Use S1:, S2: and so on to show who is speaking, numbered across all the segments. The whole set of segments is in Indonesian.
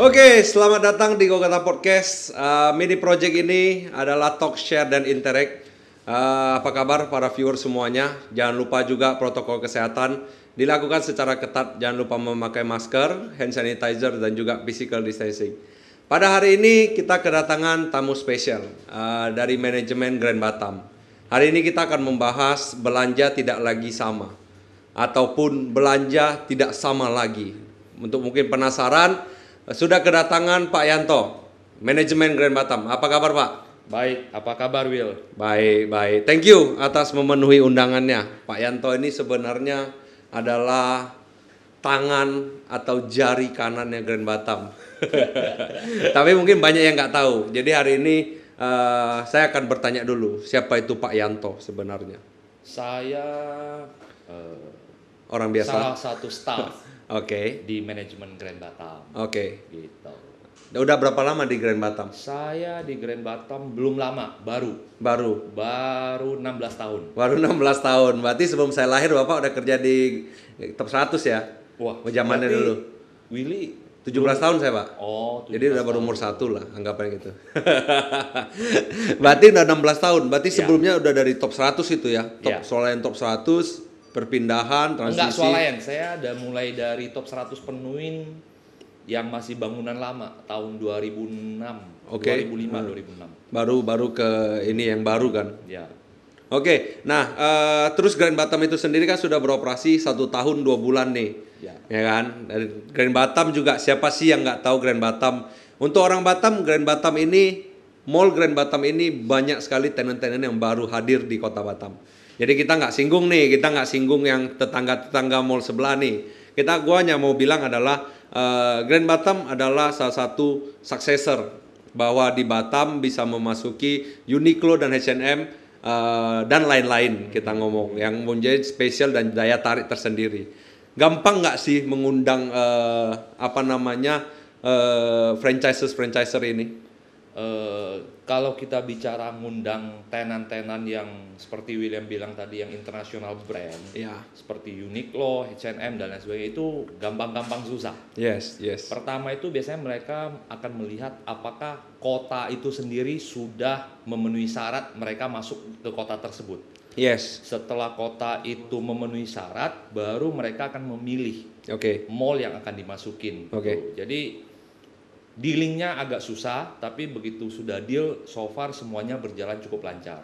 S1: Oke, selamat datang di Gogata Podcast. Uh, mini project ini adalah talk, share, dan interact. Uh, apa kabar para viewer semuanya? Jangan lupa juga protokol kesehatan dilakukan secara ketat. Jangan lupa memakai masker, hand sanitizer, dan juga physical distancing. Pada hari ini kita kedatangan tamu spesial uh, dari manajemen Grand Batam. Hari ini kita akan membahas belanja tidak lagi sama ataupun belanja tidak sama lagi. Untuk mungkin penasaran, sudah kedatangan Pak Yanto, manajemen Grand Batam. Apa kabar Pak? Baik, apa kabar Will? Baik, baik. Thank you atas memenuhi undangannya. Pak Yanto ini sebenarnya adalah tangan atau jari kanannya Grand Batam. Tapi mungkin banyak yang nggak tahu. Jadi hari ini uh, saya akan bertanya dulu siapa itu Pak Yanto sebenarnya.
S2: Saya
S1: uh, orang biasa. Salah satu staff. Oke. Okay. Di manajemen Grand Batam. Oke. Okay. Gitu. Udah berapa lama di Grand Batam? Saya
S2: di Grand Batam belum lama, baru. Baru. Baru 16 tahun.
S1: Baru 16 tahun. Berarti sebelum saya lahir Bapak udah kerja di top 100 ya? Wah, zamannya dulu. Willy 17 dulu. tahun saya, Pak. Oh, Jadi udah baru umur satu lah, anggapan gitu. berarti udah 16 tahun. Berarti ya. sebelumnya udah dari top 100 itu ya. Top ya. soalnya top 100 perpindahan transisi enggak soal yang
S2: saya ada mulai dari top 100 penuin yang masih bangunan lama tahun 2006
S1: okay. 2005 2006 baru baru ke ini yang baru kan ya oke okay. nah uh, terus Grand Batam itu sendiri kan sudah beroperasi satu tahun dua bulan nih ya, ya kan dari Grand Batam juga siapa sih yang nggak tahu Grand Batam untuk orang Batam Grand Batam ini Mall Grand Batam ini banyak sekali tenant-tenant yang baru hadir di kota Batam. Jadi kita nggak singgung nih, kita nggak singgung yang tetangga-tetangga mall sebelah nih. Kita gua hanya mau bilang adalah uh, Grand Batam adalah salah satu successor bahwa di Batam bisa memasuki Uniqlo dan H&M uh, dan lain-lain kita ngomong yang menjadi spesial dan daya tarik tersendiri. Gampang nggak sih mengundang uh, apa namanya uh, franchises franchiser ini?
S2: Uh, kalau kita bicara ngundang tenan-tenan yang seperti William bilang tadi yang international brand, ya. seperti Uniqlo, H&M dan lain sebagainya itu gampang-gampang susah. Yes, yes. Pertama itu biasanya mereka akan melihat apakah kota itu sendiri sudah memenuhi syarat mereka masuk ke kota tersebut. Yes. Setelah kota itu memenuhi syarat, baru mereka akan memilih. Okay. Mall yang akan dimasukin. Oke. Okay. Gitu. Jadi Dealingnya agak susah, tapi begitu sudah deal, so far semuanya berjalan cukup lancar.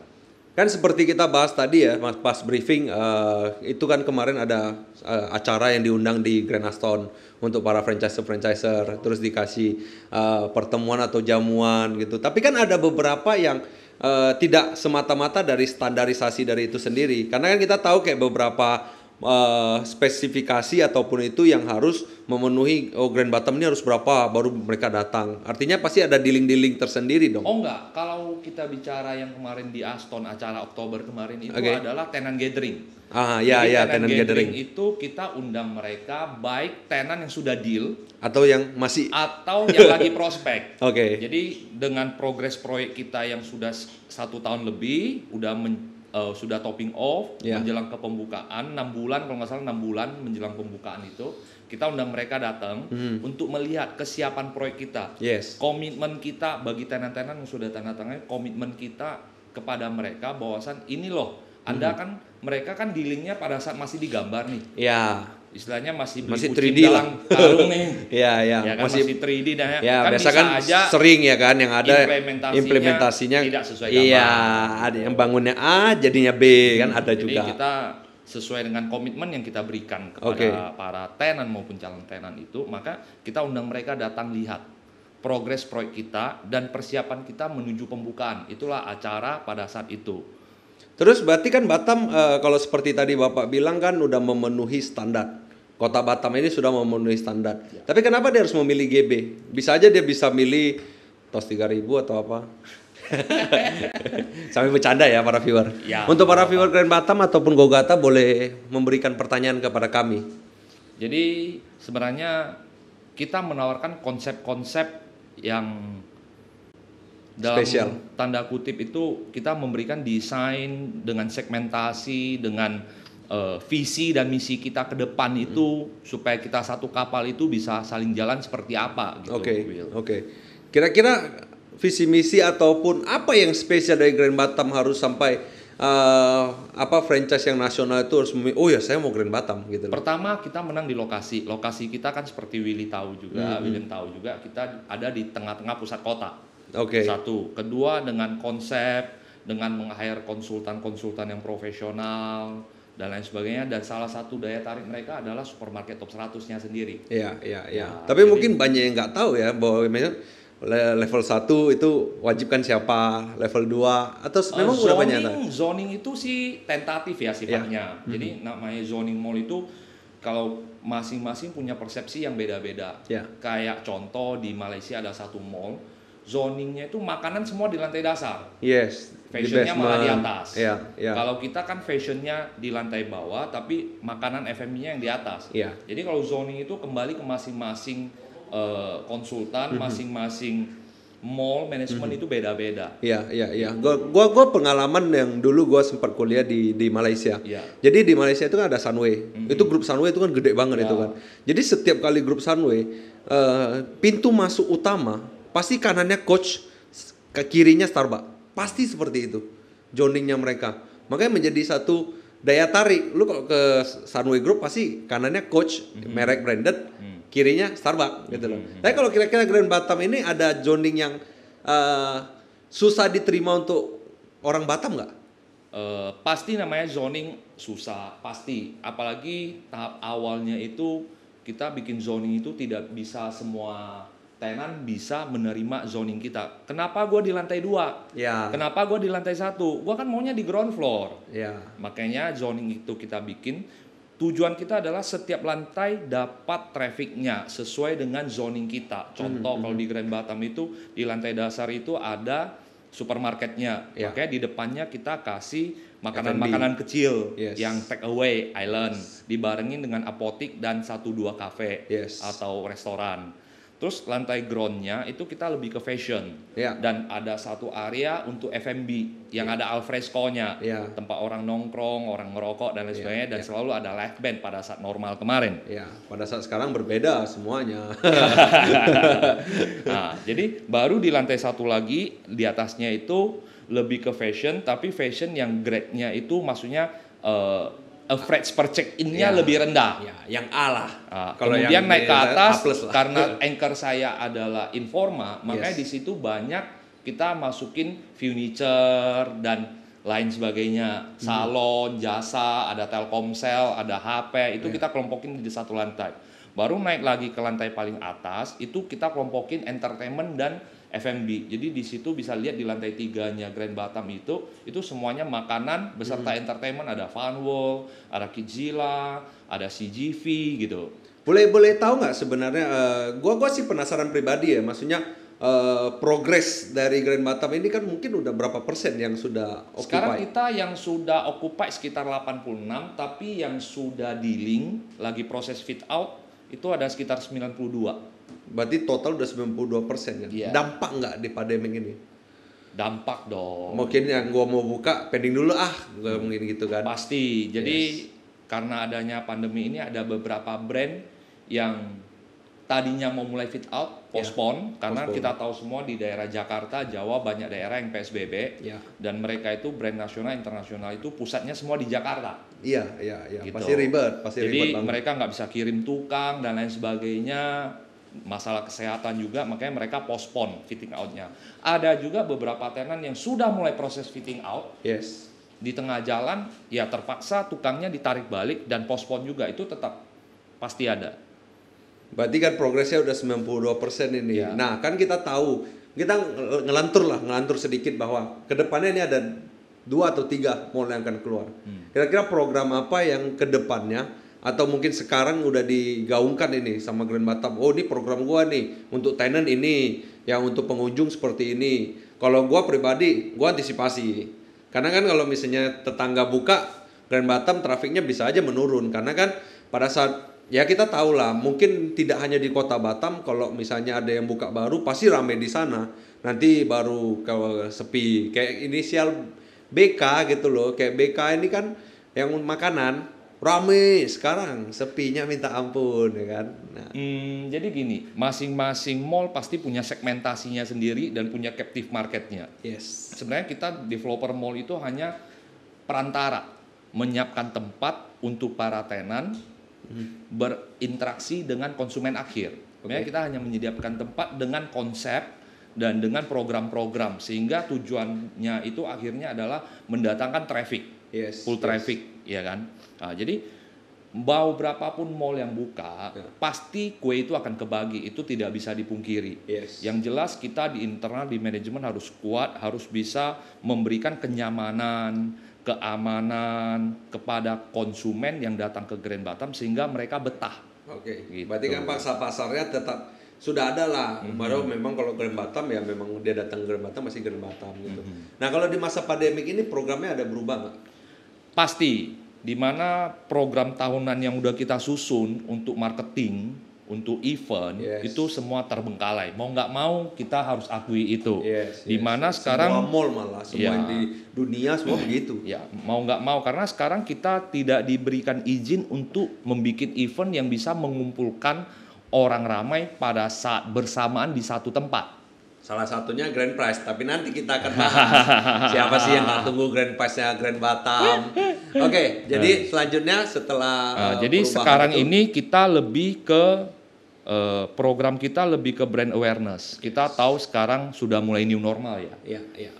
S1: Kan seperti kita bahas tadi ya, mas pas briefing uh, itu kan kemarin ada uh, acara yang diundang di Grand Aston untuk para franchiser-franchiser, terus dikasih uh, pertemuan atau jamuan gitu. Tapi kan ada beberapa yang uh, tidak semata-mata dari standarisasi dari itu sendiri, karena kan kita tahu kayak beberapa uh, spesifikasi ataupun itu yang harus memenuhi oh grand bottom ini harus berapa baru mereka datang. Artinya pasti ada dealing-dealing tersendiri dong. Oh enggak,
S2: kalau kita bicara yang kemarin di Aston acara Oktober kemarin itu okay. adalah tenant gathering. Ah ya Jadi ya tenant, tenant gathering. itu kita undang mereka baik tenant yang sudah deal atau yang masih atau yang lagi prospek.
S1: Oke. Okay. Jadi
S2: dengan progres proyek kita yang sudah satu tahun lebih udah men uh, sudah topping off yeah. menjelang ke pembukaan enam bulan kalau nggak salah enam bulan menjelang pembukaan itu kita undang mereka datang hmm. untuk melihat kesiapan proyek kita yes. komitmen kita bagi tenan-tenan yang sudah tanda tangan komitmen kita kepada mereka bahwasan ini loh anda hmm. kan mereka kan dealingnya pada saat masih digambar nih ya istilahnya masih beli masih 3D lah nih.
S1: Iya, iya. Ya kan, masih, masih 3D dah. ya, ya kan biasa kan aja sering ya kan yang ada implementasinya, implementasinya tidak sesuai iya, gambar. Iya, ada yang bangunnya A jadinya B hmm, kan ada jadi juga. kita
S2: sesuai dengan komitmen yang kita berikan
S1: kepada okay. para
S2: tenan maupun calon tenan itu, maka kita undang mereka datang lihat progres proyek kita dan
S1: persiapan kita menuju pembukaan. Itulah acara pada saat itu. Terus berarti kan Batam e, kalau seperti tadi Bapak bilang kan udah memenuhi standar. Kota Batam ini sudah memenuhi standar. Ya. Tapi kenapa dia harus memilih GB? Bisa aja dia bisa milih tos 3000 atau apa. Sampai bercanda ya para viewer. Ya, Untuk para apa. viewer Grand Batam ataupun Gogata boleh memberikan pertanyaan kepada kami. Jadi
S2: sebenarnya kita menawarkan konsep-konsep yang dalam Special. tanda kutip itu kita memberikan desain dengan segmentasi dengan uh, visi dan misi kita ke depan hmm. itu supaya kita
S1: satu kapal itu bisa saling jalan seperti apa gitu. Oke. Okay. Oke. Okay. Kira-kira visi misi ataupun apa yang spesial dari Grand Batam harus sampai uh, apa franchise yang nasional itu harus oh ya saya mau Grand Batam gitu. Pertama kita menang di lokasi.
S2: Lokasi kita kan seperti Willy tahu juga, -hmm. hmm. William tahu juga kita ada di tengah-tengah pusat kota Oke. Okay. Satu, kedua dengan konsep, dengan meng-hire konsultan-konsultan yang profesional dan lain sebagainya dan salah satu daya tarik mereka adalah supermarket top 100-nya
S1: sendiri. Iya, iya, iya. Nah, Tapi jadi, mungkin banyak yang nggak tahu ya bahwa misalnya level 1 itu wajibkan siapa, level 2 atau eh, memang uh, memang sudah banyak.
S2: Zoning itu sih tentatif ya sifatnya. Yeah. Jadi mm -hmm. namanya zoning mall itu kalau masing-masing punya persepsi yang beda-beda. Yeah. Kayak contoh di Malaysia ada satu mall zoningnya itu makanan semua di lantai dasar.
S1: Yes. Fashionnya malah di atas. Yeah, yeah. Kalau
S2: kita kan fashionnya di lantai bawah, tapi makanan FMI-nya yang di atas. Yeah. Jadi kalau zoning itu kembali ke masing-masing uh, konsultan, mhm. masing-masing mm -hmm. mall manajemen -hmm. itu beda-beda. Iya, -beda. iya, iya. Gua,
S1: gua, gua pengalaman yang dulu gua sempat kuliah di di Malaysia. Yeah. Jadi di Malaysia itu kan ada Sunway. Mm -hmm. Itu grup Sunway itu kan gede banget yeah. itu kan. Jadi setiap kali grup Sunway, uh, pintu masuk utama Pasti kanannya coach, ke kirinya starbuck Pasti seperti itu joningnya mereka. Makanya menjadi satu daya tarik. Lu kalau ke Sunway Group pasti kanannya coach mm-hmm. merek branded, mm. kirinya Starbucks gitu loh. Mm-hmm. Tapi kalau kira-kira Grand Batam ini ada joining yang uh, susah diterima untuk orang Batam nggak? Uh, pasti
S2: namanya zoning susah pasti apalagi tahap awalnya itu kita bikin zoning itu tidak bisa semua tenan bisa menerima zoning kita. Kenapa gue di lantai dua? Ya. Kenapa gue di lantai satu? Gue kan maunya di ground floor. Ya. Makanya zoning itu kita bikin. Tujuan kita adalah setiap lantai dapat trafficnya sesuai dengan zoning kita. Contoh hmm, kalau hmm. di Grand Batam itu di lantai dasar itu ada supermarketnya. Ya. Oke, di depannya kita kasih makanan-makanan kecil yes. yang take away island yes. dibarengin dengan apotik dan satu dua kafe yes. atau restoran Terus lantai groundnya itu kita lebih ke fashion yeah. dan ada satu area untuk F&B yang yeah. ada alfresco-nya, yeah. tempat orang nongkrong, orang ngerokok dan lain ya, sebagainya dan ya. selalu ada live band pada saat normal kemarin. Ya, pada saat sekarang berbeda
S1: semuanya.
S2: nah, jadi baru di lantai satu lagi di atasnya itu lebih ke fashion tapi fashion yang grade-nya itu maksudnya uh, average per check innya ya. lebih rendah. Ya, yang A lah. Uh, Kalau kemudian yang naik ke atas karena anchor saya adalah Informa, makanya yes. di situ banyak kita masukin furniture dan lain sebagainya, hmm. salon, jasa, ada Telkomsel, ada HP, itu ya. kita kelompokin di satu lantai. Baru naik lagi ke lantai paling atas, itu kita kelompokin entertainment dan FMB. Jadi di situ bisa lihat di lantai tiganya Grand Batam itu, itu semuanya makanan beserta hmm. entertainment
S1: ada Fun Wall, ada Kijila, ada CGV gitu. Boleh boleh tahu nggak sebenarnya? Uh, gua gua sih penasaran pribadi ya, maksudnya uh, progres dari Grand Batam ini kan mungkin udah berapa persen yang sudah occupy? Sekarang kita
S2: yang sudah occupy sekitar 86, tapi yang sudah di link lagi proses fit out itu
S1: ada sekitar 92. Berarti total udah 92 persen ya. Yeah. Dampak nggak di pandemi ini? Dampak dong. Mungkin yang gua mau buka pending dulu ah, gua hmm. mungkin gitu
S2: kan. Pasti. Jadi yes. karena adanya pandemi ini ada beberapa brand yang tadinya mau mulai fit out ya. postpone karena postpone. kita tahu semua di daerah Jakarta, Jawa banyak daerah yang PSBB yeah. dan mereka itu brand nasional internasional itu pusatnya semua di Jakarta.
S1: Iya, yeah, iya, yeah, iya. Yeah. Gitu. Pasti ribet, pasti Jadi, ribet banget. mereka
S2: nggak bisa kirim tukang dan lain sebagainya masalah kesehatan juga makanya mereka postpone fitting outnya ada juga beberapa tenan yang sudah mulai proses fitting out yes di tengah jalan ya terpaksa tukangnya ditarik balik dan postpone juga itu tetap pasti ada
S1: berarti kan progresnya udah 92% ini ya. nah kan kita tahu kita ngelantur lah ngelantur sedikit bahwa kedepannya ini ada dua atau tiga mall yang akan keluar. Hmm. Kira-kira hmm. program apa yang kedepannya atau mungkin sekarang udah digaungkan ini sama Grand Batam. Oh, ini program gua nih untuk tenant ini, yang untuk pengunjung seperti ini. Kalau gua pribadi, gua antisipasi. Karena kan kalau misalnya tetangga buka Grand Batam trafiknya bisa aja menurun karena kan pada saat ya kita tahu lah mungkin tidak hanya di kota Batam kalau misalnya ada yang buka baru pasti ramai di sana nanti baru kalau sepi kayak inisial BK gitu loh kayak BK ini kan yang makanan Rame sekarang sepinya minta ampun ya kan.
S2: Nah. Hmm, jadi gini, masing-masing mall pasti punya segmentasinya sendiri dan punya captive marketnya. Yes. Sebenarnya kita developer mall itu hanya perantara menyiapkan tempat untuk para tenan hmm. berinteraksi dengan konsumen akhir. Ya, okay. kita hanya menyediakan tempat dengan konsep dan dengan program-program sehingga tujuannya itu akhirnya adalah mendatangkan traffic, yes, full yes. traffic, ya kan? Nah, jadi mau berapapun mall yang buka, ya. pasti kue itu akan kebagi. Itu tidak bisa dipungkiri. Yes. Yang jelas kita di internal di manajemen harus kuat, harus bisa memberikan kenyamanan, keamanan kepada konsumen yang datang ke Grand Batam sehingga mereka betah.
S1: Oke. Gitu. Berarti kan pasar pasarnya tetap sudah ada lah. Mm-hmm. Baru memang kalau Grand Batam ya memang dia datang Grand Batam masih Grand Batam gitu. Mm-hmm. Nah kalau di masa pandemik ini programnya ada berubah nggak?
S2: Pasti di mana program tahunan yang udah kita susun untuk marketing, untuk event yes. itu semua terbengkalai. Mau nggak mau kita harus akui itu. Yes, di mana yes. sekarang semua mall
S1: malah semua ya, di
S2: dunia semua hmm. begitu. Ya, mau nggak mau karena sekarang kita tidak diberikan izin untuk membuat event yang bisa mengumpulkan orang ramai pada saat bersamaan di satu tempat.
S1: Salah satunya Grand Prize, tapi nanti kita akan bahas siapa sih yang harus tunggu Grand Prize-nya Grand Batam. Oke, okay, jadi selanjutnya setelah uh, jadi sekarang itu, ini
S2: kita lebih ke uh, program kita lebih ke brand awareness. Kita yes. tahu sekarang sudah mulai new normal ya. Iya, iya.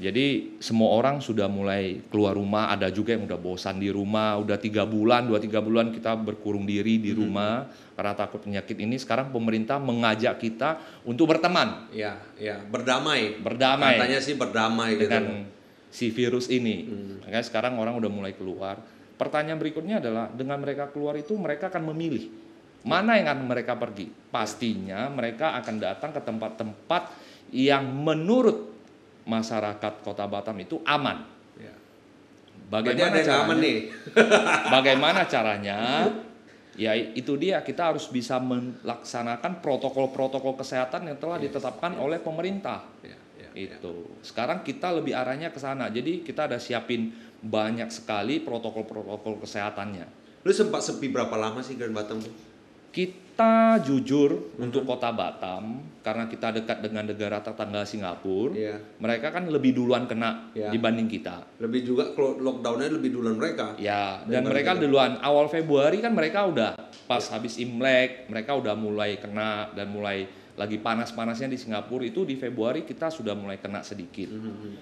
S2: Jadi semua orang sudah mulai keluar rumah, ada juga yang udah bosan di rumah, udah tiga bulan, dua tiga bulan kita berkurung diri di hmm. rumah karena takut penyakit ini. Sekarang pemerintah mengajak kita untuk berteman.
S1: Ya, ya, berdamai.
S2: Berdamai. Katanya sih
S1: berdamai gitu. dengan
S2: gitu. si virus ini. Hmm. Makanya sekarang orang udah mulai keluar. Pertanyaan berikutnya adalah dengan mereka keluar itu mereka akan memilih mana yang akan mereka pergi. Pastinya mereka akan datang ke tempat-tempat yang menurut masyarakat Kota Batam itu aman. Iya. Bagaimana caranya? Aman nih. bagaimana caranya? Ya itu dia kita harus bisa melaksanakan protokol-protokol kesehatan yang telah yes, ditetapkan yes. oleh pemerintah. Yeah, yeah, iya. itu. Sekarang kita lebih arahnya ke sana. Jadi kita ada siapin banyak sekali protokol-protokol kesehatannya. Lu sempat sepi berapa lama sih Grand Batam tuh? kita jujur hmm. untuk kota Batam karena kita dekat dengan negara tetangga Singapura, yeah. mereka kan lebih duluan kena yeah. dibanding kita.
S1: Lebih juga lockdownnya lebih duluan mereka.
S2: Ya, dan mereka kita. duluan. Awal Februari kan mereka udah pas yeah. habis Imlek, mereka udah mulai kena dan mulai lagi panas-panasnya di Singapura itu di Februari kita sudah mulai kena sedikit. Mm -hmm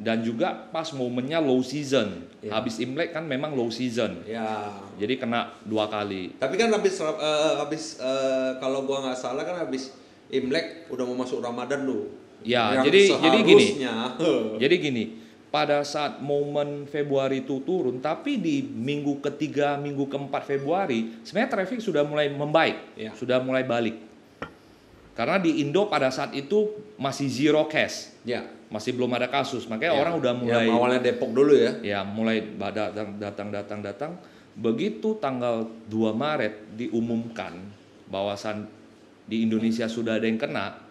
S2: dan juga pas momennya low season. Yeah. Habis Imlek kan memang low season. Yeah. Jadi kena dua kali. Tapi
S1: kan habis uh, habis uh, kalau gua nggak salah kan habis Imlek udah mau masuk Ramadan lu. Ya, Yang jadi jadi gini.
S2: jadi gini. Pada saat momen Februari itu turun, tapi di minggu ketiga, minggu keempat Februari, sebenarnya traffic sudah mulai membaik, ya. sudah mulai balik. Karena di Indo pada saat itu masih zero case. Ya. Masih belum ada kasus. Makanya ya. orang udah ya, mulai ya, awalnya Depok dulu ya. Ya, mulai datang datang datang datang. Begitu tanggal 2 Maret diumumkan bahwasan di Indonesia sudah ada yang kena,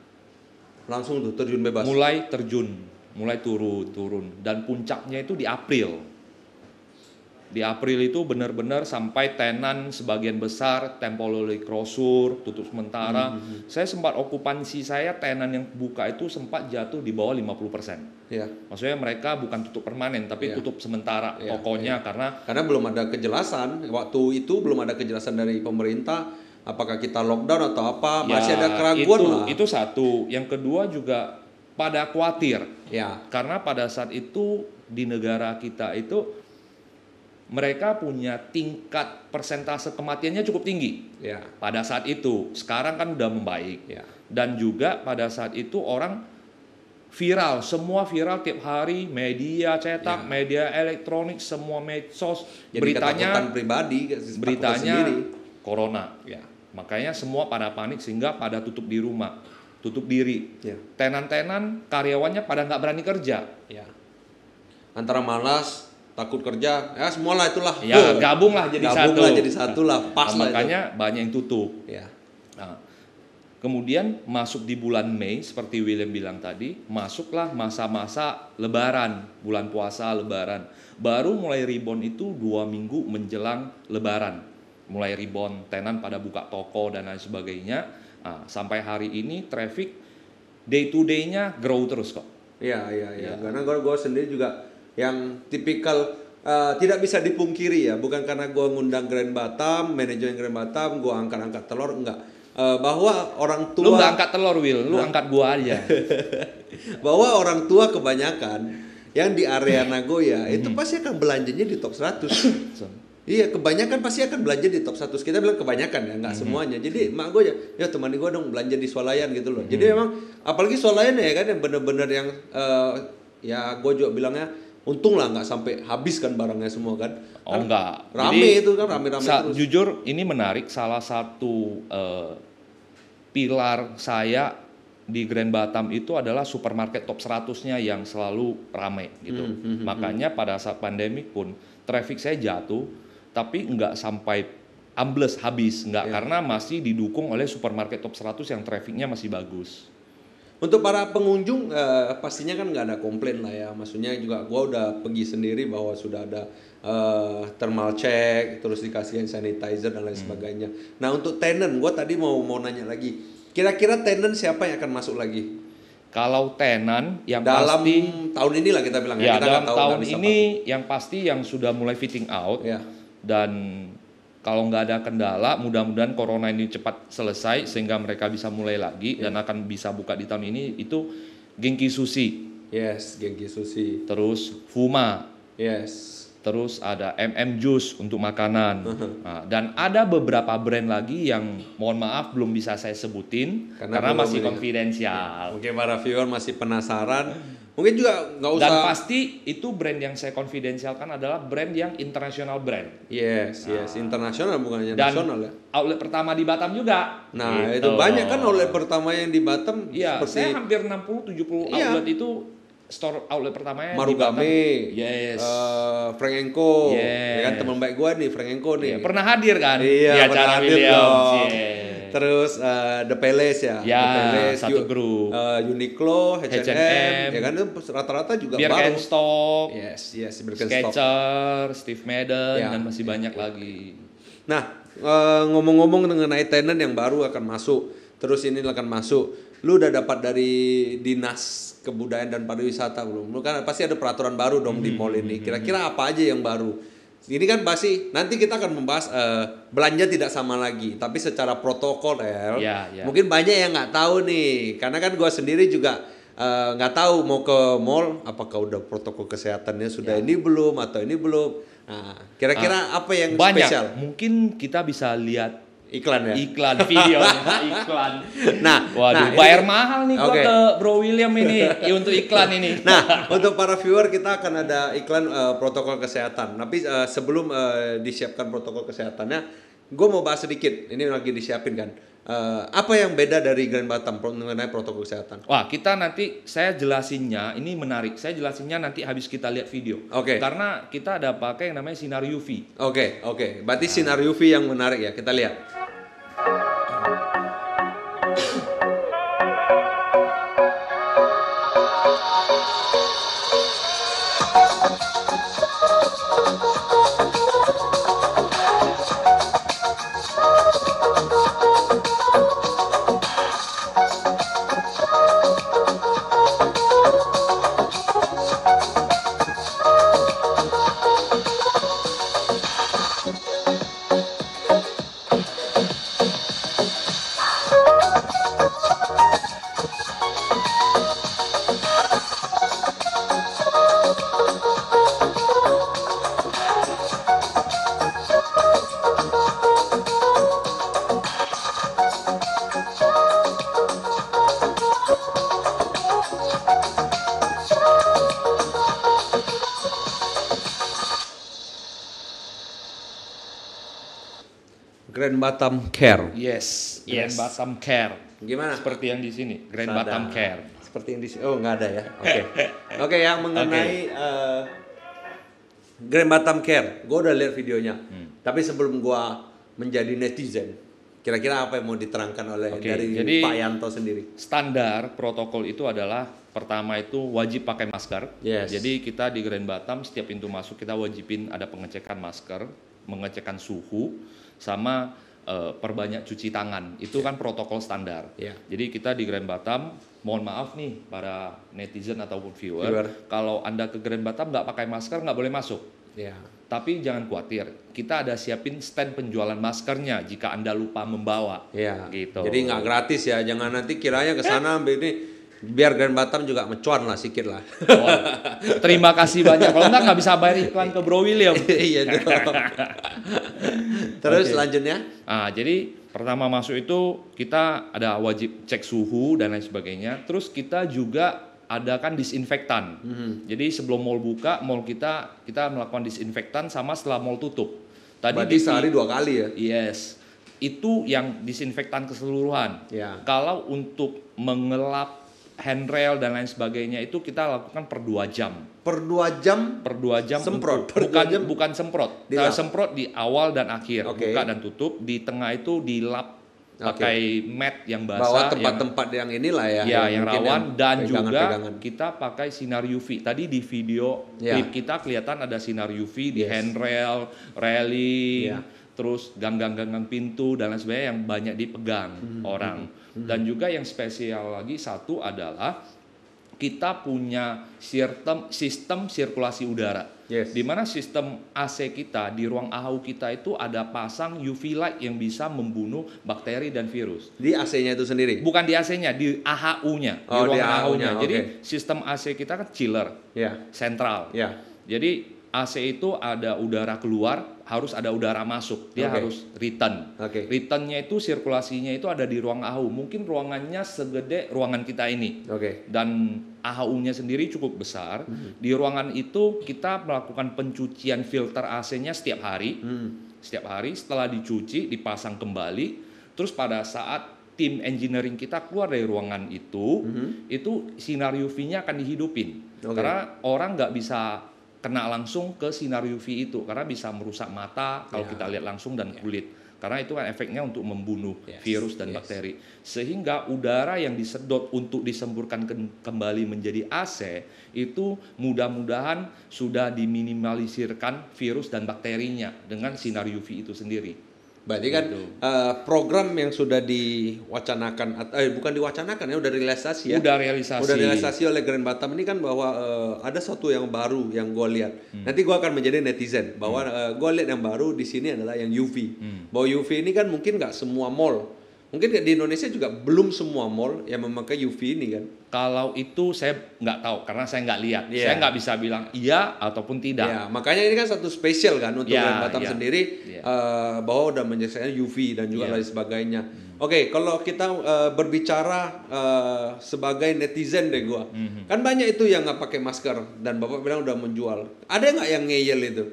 S2: langsung tuh terjun bebas. Mulai terjun, mulai turun turun dan puncaknya itu di April. Di April itu benar-benar sampai tenan sebagian besar temporary krosur tutup sementara. Hmm, hmm, -hmm. Saya sempat okupansi saya tenan yang buka itu sempat jatuh di bawah 50%. Yeah. Iya. Maksudnya mereka bukan tutup permanen tapi yeah. tutup sementara yeah, tokonya yeah.
S1: karena karena belum ada kejelasan waktu itu belum ada kejelasan dari pemerintah apakah kita lockdown atau apa masih ada ya, keraguan itu, lah. Itu satu. Yang kedua juga pada
S2: khawatir. Ya. Karena pada saat itu di negara kita itu mereka punya tingkat persentase kematiannya cukup tinggi ya. pada saat itu. Sekarang kan udah membaik ya. dan juga pada saat itu orang viral, semua viral tiap hari, media cetak, ya. media elektronik, semua medsos, Jadi beritanya pribadi, beritanya sendiri. corona. Ya. Makanya semua pada panik sehingga pada tutup di rumah, tutup diri. Ya. Tenan-tenan karyawannya pada nggak berani kerja. Ya. Antara malas, takut kerja ya
S1: semualah itulah ya oh, gabung jadi gabung satu lah jadi satu lah nah, pas nah, makanya itu.
S2: banyak yang tutup ya nah, kemudian masuk di bulan Mei seperti William bilang tadi masuklah masa-masa Lebaran bulan puasa Lebaran baru mulai rebound itu dua minggu menjelang Lebaran mulai rebound tenan pada buka toko dan lain sebagainya nah, sampai hari ini traffic day to day-nya grow terus kok
S1: iya iya iya ya. karena gue sendiri juga yang tipikal uh, tidak bisa dipungkiri ya bukan karena gue ngundang Grand Batam manajemen Grand Batam gue angkat-angkat telur enggak uh, bahwa orang tua lu nggak angkat telur Will lu nah. angkat gue aja bahwa orang tua kebanyakan yang di area Nagoya itu pasti akan belanjanya di top 100 Iya, kebanyakan pasti akan belanja di top 100. Kita bilang kebanyakan ya, nggak mm-hmm. semuanya. Jadi mak gue ya, teman ya, temani gue dong belanja di swalayan gitu loh. Mm-hmm. Jadi memang mhm. apalagi swalayan ya kan yang bener-bener yang uh, ya gue juga bilangnya untung lah nggak sampai habis kan barangnya semua kan oh kan enggak rame Jadi, itu kan rame-rame terus jujur
S2: ini menarik salah satu uh, pilar saya di Grand Batam itu adalah supermarket top 100-nya yang selalu rame gitu. Hmm, hmm, hmm, Makanya hmm. pada saat pandemi pun traffic saya jatuh tapi nggak sampai ambles habis nggak yeah. karena masih
S1: didukung oleh supermarket top 100 yang trafficnya masih bagus. Untuk para pengunjung uh, pastinya kan nggak ada komplain lah ya. Maksudnya juga gue udah pergi sendiri bahwa sudah ada uh, thermal check, terus dikasih sanitizer dan lain hmm. sebagainya. Nah untuk tenant, gue tadi mau mau nanya lagi. Kira-kira tenant siapa yang akan masuk lagi? Kalau tenant yang dalam pasti, tahun ini lah kita bilang ya, ya kita dalam tahu, tahun ini
S2: yang pasti yang sudah mulai fitting out ya. dan kalau nggak ada kendala, mudah-mudahan corona ini cepat selesai sehingga mereka bisa mulai lagi yeah. dan akan bisa buka di tahun ini itu Genki Sushi. Yes, Genki Sushi. Terus Fuma. Yes. Terus ada MM Juice untuk makanan. nah, dan ada beberapa brand lagi yang mohon maaf belum bisa saya sebutin karena, karena masih konfidensial. Ya.
S1: Mungkin para viewer masih penasaran Mungkin juga nggak usah. Dan pasti
S2: itu brand yang saya konfidensialkan adalah brand yang internasional brand.
S1: Yes, nah. yes, internasional bukan Dan nasional ya.
S2: Outlet pertama di Batam juga.
S1: Nah, gitu. itu banyak kan outlet pertama yang di Batam Iya, seperti... saya
S2: hampir 60 70 iya. outlet itu store outlet pertamanya Marugame, yes.
S1: Uh, Frank Enko, yes. ya kan teman baik gue nih Frank Enko nih. Iya, pernah hadir kan? Iya, di pernah hadir Dong. Yes. Terus uh, The Palace ya. Ya, The Palace, satu grup. Uh, Uniqlo, H&M, H&M, ya kan rata-rata juga baru. baru. Yes, yes, Birkenstock. Skechers, Steve Madden ya, dan masih ya, banyak ya. lagi. Nah, uh, ngomong-ngomong mengenai tenant yang baru akan masuk, terus ini akan masuk lu udah dapat dari dinas kebudayaan dan pariwisata belum? Lu kan pasti ada peraturan baru dong hmm, di mall hmm, ini. Hmm, Kira-kira hmm. apa aja yang baru? Ini kan pasti nanti kita akan membahas uh, belanja tidak sama lagi, tapi secara protokol El, ya, ya. mungkin banyak yang nggak tahu nih, karena kan gue sendiri juga eh, nggak uh, tahu mau ke mall apakah udah protokol kesehatannya sudah ya. ini belum atau ini belum. Nah, kira-kira uh, apa yang banyak. spesial?
S2: Mungkin kita bisa lihat
S1: Iklan ya. Iklan video iklan. Nah, waduh nah, bayar ini, mahal nih gua okay. ke
S2: Bro William ini ya untuk iklan ini.
S1: Nah, untuk para viewer kita akan ada iklan uh, protokol kesehatan. Tapi uh, sebelum uh, disiapkan protokol kesehatannya, gue mau bahas sedikit. Ini lagi disiapin kan Uh, apa yang beda dari Grand Batam mengenai protokol kesehatan? Wah, kita nanti saya
S2: jelasinnya ini menarik. Saya jelasinnya nanti habis kita lihat video. Oke. Okay. Karena kita ada pakai yang namanya sinar
S1: UV. Oke, okay, oke. Okay. Berarti nah. sinar UV yang menarik ya. Kita lihat. Batam Care. Yes, Grand Batam
S2: Care. Gimana? Seperti yang di sini, Grand Sada. Batam Care. Seperti yang di sini. Oh, nggak ada ya. Oke.
S1: Okay. Oke, okay, yang mengenai okay. uh, eh, Grand Batam Care, gue udah lihat videonya. Hmm. Tapi sebelum gue menjadi netizen, kira-kira apa yang mau diterangkan oleh okay. dari Jadi, Pak Yanto sendiri?
S2: Standar protokol itu adalah pertama itu wajib pakai masker. Yes. Jadi kita di Grand Batam setiap pintu masuk kita wajibin ada pengecekan masker, mengecekan suhu, sama uh, perbanyak cuci tangan. Itu yeah. kan protokol standar. Yeah. Jadi kita di Grand Batam, mohon maaf nih para netizen ataupun viewer, viewer. kalau anda ke Grand Batam nggak pakai masker nggak boleh masuk. Yeah. Tapi jangan khawatir, kita ada siapin stand penjualan maskernya jika anda lupa membawa. Yeah.
S1: Gitu. Jadi nggak gratis ya, jangan nanti kiranya ke sana ini biar Grand Batam juga mecuan lah sikit lah.
S2: Oh, terima kasih banyak. Kalau enggak nggak bisa bayar iklan ke Bro William. iya Terus okay. lanjutnya? Ah, jadi pertama masuk itu kita ada wajib cek suhu dan lain sebagainya. Terus kita juga ada kan disinfektan. Mm -hmm. Jadi sebelum mall buka, mall kita kita melakukan disinfektan sama setelah mall tutup. Tadi Berarti di, sehari dua kali ya? Yes. Itu yang disinfektan keseluruhan. Yeah. Kalau untuk mengelap handrail dan lain sebagainya itu kita lakukan per dua jam. Per dua jam? Per dua jam. Semprot. Untuk, per bukan jam. bukan semprot. nah, Semprot di awal dan akhir, okay. buka dan tutup. Di tengah itu dilap pakai mat yang basah. Bawa tempat-tempat yang, yang inilah ya. Ya, yang, rawan yang dan pegangan, juga pegangan. kita pakai sinar UV. Tadi di video yeah. clip kita kelihatan ada sinar UV di handrail, railing, yeah. terus ganggang-ganggang pintu dan lain sebagainya yang banyak dipegang hmm. orang. Hmm Hmm. Dan juga yang spesial lagi satu adalah kita punya sistem sistem sirkulasi udara. Yes. Di mana sistem AC kita di ruang AHU kita itu ada pasang UV light yang bisa membunuh bakteri dan virus. Di AC-nya itu sendiri? Bukan di AC-nya, di AHU-nya, oh, di ruang AHU-nya. AHU okay. Jadi sistem AC kita kan chiller, yeah. sentral. Yeah. Jadi AC itu ada udara keluar, harus ada udara masuk, dia okay. harus return. Okay. Returnnya itu sirkulasinya itu ada di ruang AHU. Mungkin ruangannya segede ruangan kita ini. Okay. Dan AHU-nya sendiri cukup besar. Hmm. Di ruangan itu kita melakukan pencucian filter AC-nya setiap hari. Hmm. Setiap hari setelah dicuci dipasang kembali. Terus pada saat tim engineering kita keluar dari ruangan itu, mm -hmm. itu sinar UV-nya akan dihidupin. Okay. Karena orang nggak bisa kena langsung ke sinar UV itu karena bisa merusak mata kalau yeah. kita lihat langsung dan ya. kulit. Karena itu kan efeknya untuk membunuh yes. virus dan yes. bakteri. Sehingga udara yang disedot untuk disemburkan ke kembali menjadi AC itu mudah-mudahan sudah diminimalisirkan virus dan
S1: bakterinya dengan sinar UV itu sendiri. Berarti kan gitu. uh, program yang sudah diwacanakan eh bukan diwacanakan ya sudah realisasi ya. Sudah realisasi. Udah realisasi oleh Grand Batam ini kan bahwa uh, ada satu yang baru yang gue lihat. Hmm. Nanti gue akan menjadi netizen bahwa hmm. uh, eh, gue lihat yang baru di sini adalah yang UV. Hmm. Bahwa UV ini kan mungkin nggak semua mall Mungkin di Indonesia juga belum semua mall yang memakai UV ini kan?
S2: Kalau itu saya nggak tahu karena saya nggak lihat. Yeah. Saya nggak bisa bilang iya ataupun tidak. Yeah, makanya ini kan satu spesial kan untuk yeah, Batam yeah. sendiri
S1: yeah. Iya. Uh, bahwa udah menyelesaikan UV dan juga yeah. lain sebagainya. Hmm. Oke, okay, kalau kita uh, berbicara uh, sebagai netizen deh gua, -hmm. kan banyak itu yang nggak pakai masker dan bapak bilang udah menjual. Ada nggak yang ngeyel itu?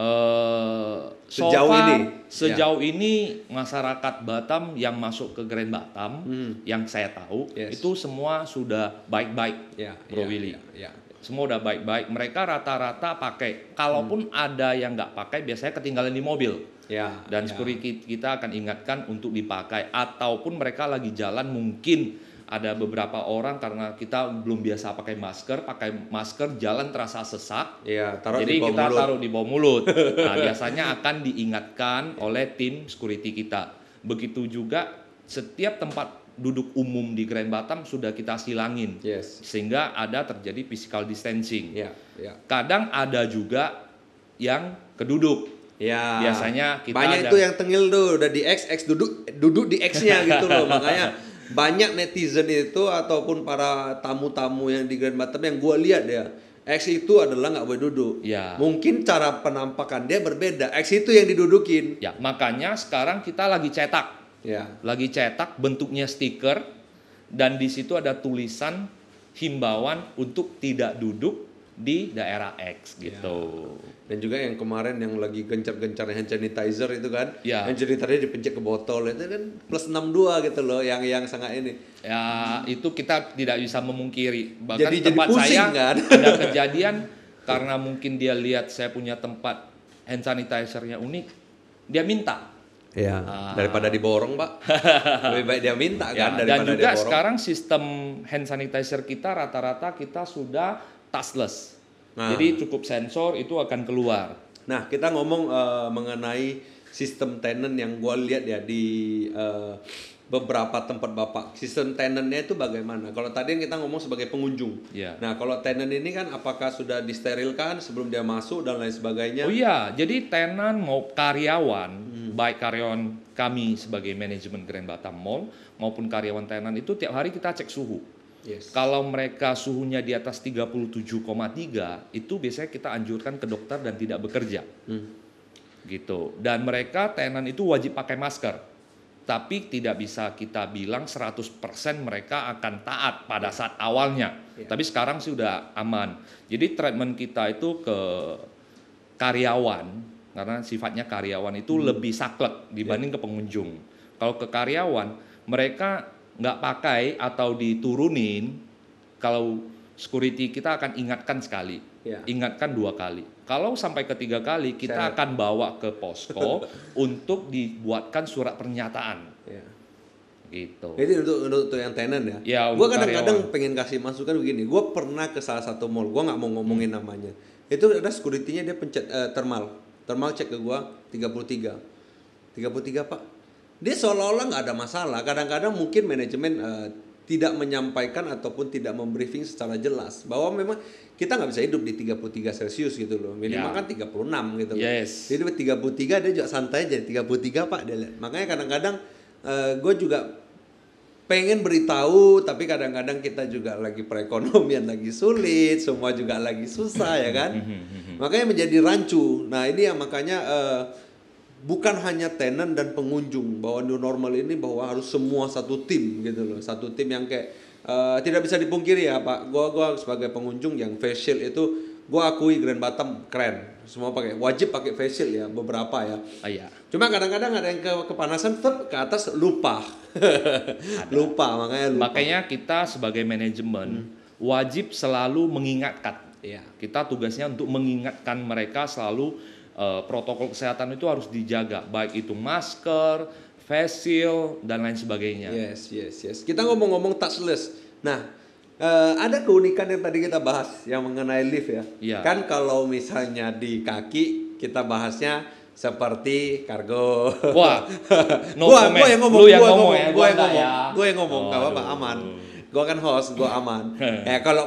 S2: uh, sejauh far, ini ya. sejauh
S1: ya. ini masyarakat Batam yang masuk
S2: ke Grand Batam hmm. yang saya tahu yes. itu semua sudah baik-baik ya, ya Bro ya, Willy ya, ya. semua udah baik-baik mereka rata-rata pakai kalaupun hmm. ada yang nggak pakai biasanya ketinggalan di mobil ya, dan ya. security kita akan ingatkan untuk dipakai ataupun mereka lagi jalan mungkin ada beberapa orang karena kita belum biasa pakai masker, pakai masker jalan terasa sesak.
S1: Iya, taruh Jadi di bawah kita mulut. taruh di bawah mulut. Nah, biasanya
S2: akan diingatkan oleh tim security kita. Begitu juga setiap tempat duduk umum di Grand Batam sudah kita silangin. Yes. Sehingga ada terjadi physical distancing. Iya, iya. Kadang ada juga yang keduduk.
S1: Ya. Biasanya kita banyak itu yang tengil tuh udah di X X duduk duduk di X-nya gitu loh. Makanya banyak netizen itu ataupun para tamu-tamu yang di Grand Batam yang gue lihat ya X itu adalah nggak boleh duduk. Ya. Mungkin cara penampakan dia berbeda. X itu yang didudukin. Ya, makanya sekarang kita lagi cetak. Ya. Lagi cetak
S2: bentuknya stiker dan di situ ada tulisan himbauan untuk
S1: tidak duduk di daerah X gitu. Ya dan juga yang kemarin yang lagi gencar gencar hand sanitizer itu kan ya. hand sanitizer dipencet ke botol itu kan plus 62 gitu loh yang yang sangat ini ya hmm. itu kita tidak bisa memungkiri bahkan jadi, tempat jadi pusing, saya kan? ada
S2: kejadian karena mungkin dia lihat saya punya tempat hand sanitizernya unik dia minta
S1: ya uh, daripada diborong pak lebih baik dia minta ya, kan daripada dan juga diborong. sekarang
S2: sistem hand sanitizer kita rata-rata kita
S1: sudah touchless Nah. Jadi cukup sensor itu akan keluar. Nah, kita ngomong uh, mengenai sistem tenen yang gue lihat ya di uh, beberapa tempat bapak sistem tenennya itu bagaimana? Kalau tadi kita ngomong sebagai pengunjung, Ya. nah kalau tenen ini kan apakah sudah disterilkan sebelum dia masuk dan lain sebagainya? Oh iya, jadi
S2: tenan mau karyawan, hmm. baik karyawan kami sebagai manajemen Grand Batam Mall maupun karyawan tenan itu tiap hari kita cek suhu Yes. Kalau mereka suhunya di atas 37,3 itu biasanya kita anjurkan ke dokter dan tidak bekerja. Hmm. Gitu. Dan mereka tenan itu wajib pakai masker tapi tidak bisa kita bilang 100% mereka akan taat pada saat awalnya. Yeah. Tapi sekarang sih udah aman. Jadi treatment kita itu ke karyawan karena sifatnya karyawan itu hmm. lebih saklek dibanding yeah. ke pengunjung. Kalau ke karyawan mereka nggak pakai atau diturunin, kalau security kita akan ingatkan sekali, yeah. ingatkan dua kali. Kalau sampai ketiga kali kita Saya... akan bawa ke posko untuk dibuatkan surat pernyataan. Yeah. gitu.
S1: Jadi untuk untuk, untuk yang tenant ya. ya gue kadang-kadang pengen kasih masukan begini. Gue pernah ke salah satu mall. Gue nggak mau ngomongin hmm. namanya. Itu ada security-nya dia pencet uh, eh, thermal. Thermal cek ke gue 33. 33 pak dia seolah-olah nggak ada masalah. Kadang-kadang mungkin manajemen uh, tidak menyampaikan ataupun tidak membriefing secara jelas bahwa memang kita nggak bisa hidup di 33 Celcius gitu loh. Minimal yeah. kan 36 gitu yes. loh. Jadi 33 dia juga santai aja 33 Pak dia lihat. Makanya kadang-kadang uh, eh, gue juga pengen beritahu tapi kadang-kadang kita juga lagi perekonomian lagi sulit, semua juga lagi susah ya kan. Makanya menjadi rancu. Nah, ini yang makanya uh, bukan hanya tenan dan pengunjung bahwa new normal ini bahwa harus semua satu tim gitu loh satu tim yang kayak uh, tidak bisa dipungkiri ya pak gua gua sebagai pengunjung yang facial itu gua akui Grand Batam keren semua pakai wajib pakai facial ya beberapa ya oh, iya. cuma kadang-kadang ada yang ke kepanasan tetap ke atas lupa
S2: lupa makanya lupa makanya kita sebagai manajemen hmm. wajib selalu mengingatkan ya. kita tugasnya untuk mengingatkan mereka selalu uh, protokol kesehatan itu harus dijaga, baik itu masker, face shield dan lain sebagainya.
S1: Yes, yes, yes. Kita ngomong-ngomong touchless. Nah, uh, ada keunikan yang tadi kita bahas yang mengenai lift ya. Yeah. Kan kalau misalnya di kaki kita bahasnya seperti kargo. Wah, no gua, gua yang ngomong, Lu yang gua ngomong, ngomong, ya. gua yang ngomong, gua yang ngomong, gua yang ngomong, oh, apa-apa, aman. Gua kan host, gua aman. ya kalau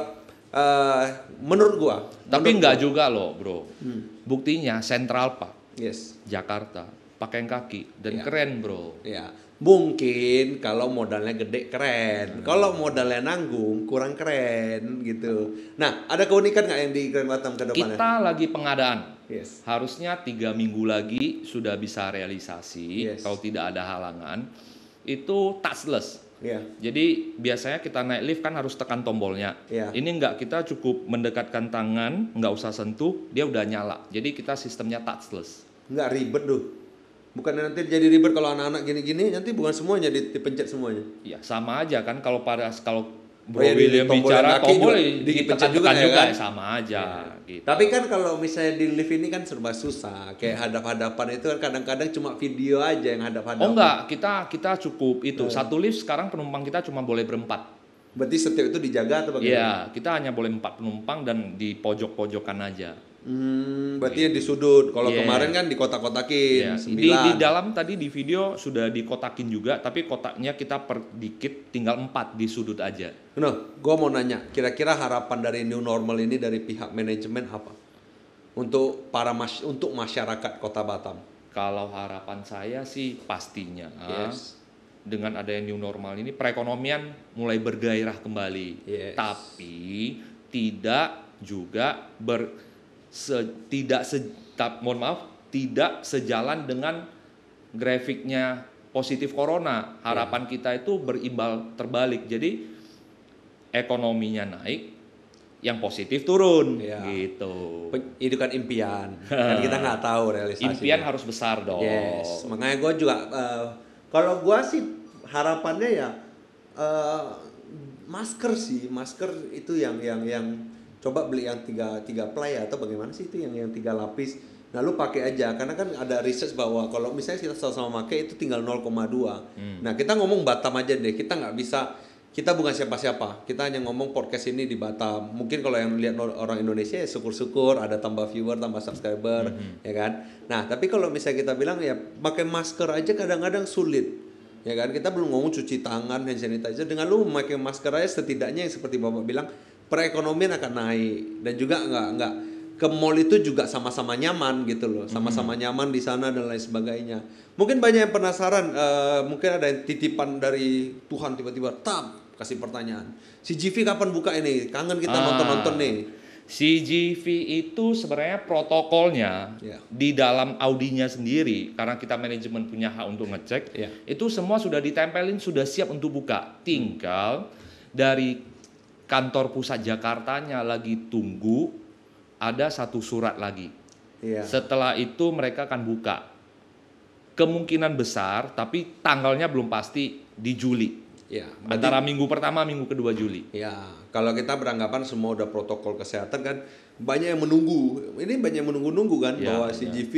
S2: uh, menurut gua. Tapi nggak juga loh, bro. Hmm. Buktinya Central pak
S1: yes. Jakarta, pakai kaki dan yeah. keren, bro. Iya. Mungkin kalau modalnya gede keren, hmm. kalau modalnya nanggung kurang keren gitu. Nah, ada keunikan nggak yang di Grand Batam ke depannya? Kita lagi pengadaan. Yes. Harusnya tiga minggu
S2: lagi sudah bisa realisasi yes. kalau tidak ada halangan itu touchless. Yeah. Jadi biasanya kita naik lift kan harus tekan tombolnya. Yeah. Ini enggak kita cukup mendekatkan tangan, enggak usah sentuh, dia udah nyala. Jadi kita sistemnya touchless.
S1: Enggak ribet tuh. Bukan nanti jadi ribet kalau anak-anak gini-gini, nanti bukan semuanya dipencet semuanya. Iya, sama aja kan kalau pada kalau Bro oh, ya, William bicara tombol dipencet juga, juga, ya, kan? Ya, sama
S2: aja. Ya. Gitu. Tapi kan
S1: kalau misalnya di lift ini kan serba susah, kayak hmm. hadap-hadapan itu kan kadang-kadang cuma video aja yang hadap-hadapan. Oh enggak, kita kita cukup itu. Hmm. Satu
S2: lift sekarang penumpang kita cuma boleh berempat. Berarti setiap itu dijaga atau bagaimana? Iya, kita hanya boleh empat penumpang dan di pojok-pojokan aja.
S1: Hmm, berarti gitu. di sudut. Kalau yeah. kemarin kan
S2: dikotak-kotakin. Yeah. Di, di dalam tadi di video sudah dikotakin juga, tapi kotaknya kita
S1: per dikit, tinggal empat di sudut aja. No, gue mau nanya, kira-kira harapan dari new normal ini dari pihak manajemen apa? Untuk para mas untuk masyarakat Kota Batam. Kalau harapan saya sih pastinya yes. dengan adanya
S2: new normal ini perekonomian mulai bergairah kembali. Yes. Tapi tidak juga ber se, tidak se, tap, mohon maaf tidak sejalan dengan grafiknya positif corona. Harapan yeah. kita itu berimbal terbalik. Jadi ekonominya naik, yang positif turun yeah. gitu. Itu kan impian. kan kita nggak tahu realisasi Impian harus besar dong. Yes. Makanya gue juga
S1: uh, kalau gue sih harapannya ya uh, masker sih, masker itu yang yang yang coba beli yang tiga tiga ply atau bagaimana sih itu yang yang tiga lapis nah lu pakai aja karena kan ada research bahwa kalau misalnya kita sama-sama pakai itu tinggal 0,2 hmm. nah kita ngomong Batam aja deh kita nggak bisa kita bukan siapa-siapa kita hanya ngomong podcast ini di Batam mungkin kalau yang lihat orang Indonesia ya syukur-syukur ada tambah viewer tambah subscriber -hmm. ya kan nah tapi kalau misalnya kita bilang ya pakai masker aja kadang-kadang sulit ya kan kita belum ngomong cuci tangan hand sanitizer dengan lu pakai masker aja setidaknya yang seperti bapak bilang perekonomian akan naik dan juga nggak nggak ke mall itu juga sama-sama nyaman gitu loh, sama-sama hmm. nyaman di sana dan lain sebagainya. Mungkin banyak yang penasaran, uh, mungkin ada yang titipan dari Tuhan tiba-tiba, tap kasih pertanyaan. Si CGV kapan buka ini? Kangen kita ah. nonton-nonton ah, nih.
S2: CGV itu sebenarnya protokolnya yeah. di dalam audinya sendiri, karena kita manajemen punya hak untuk ngecek, yeah. itu semua sudah ditempelin, sudah siap untuk buka. Tinggal dari kantor pusat Jakartanya lagi tunggu ada satu surat lagi. Iya. Setelah itu mereka akan buka. Kemungkinan besar, tapi tanggalnya belum pasti di Juli.
S1: Ya, antara minggu pertama minggu kedua Juli. Ya, kalau kita beranggapan semua udah protokol kesehatan kan banyak yang menunggu. Ini banyak menunggu-nunggu kan ya, bahwa ya. CGV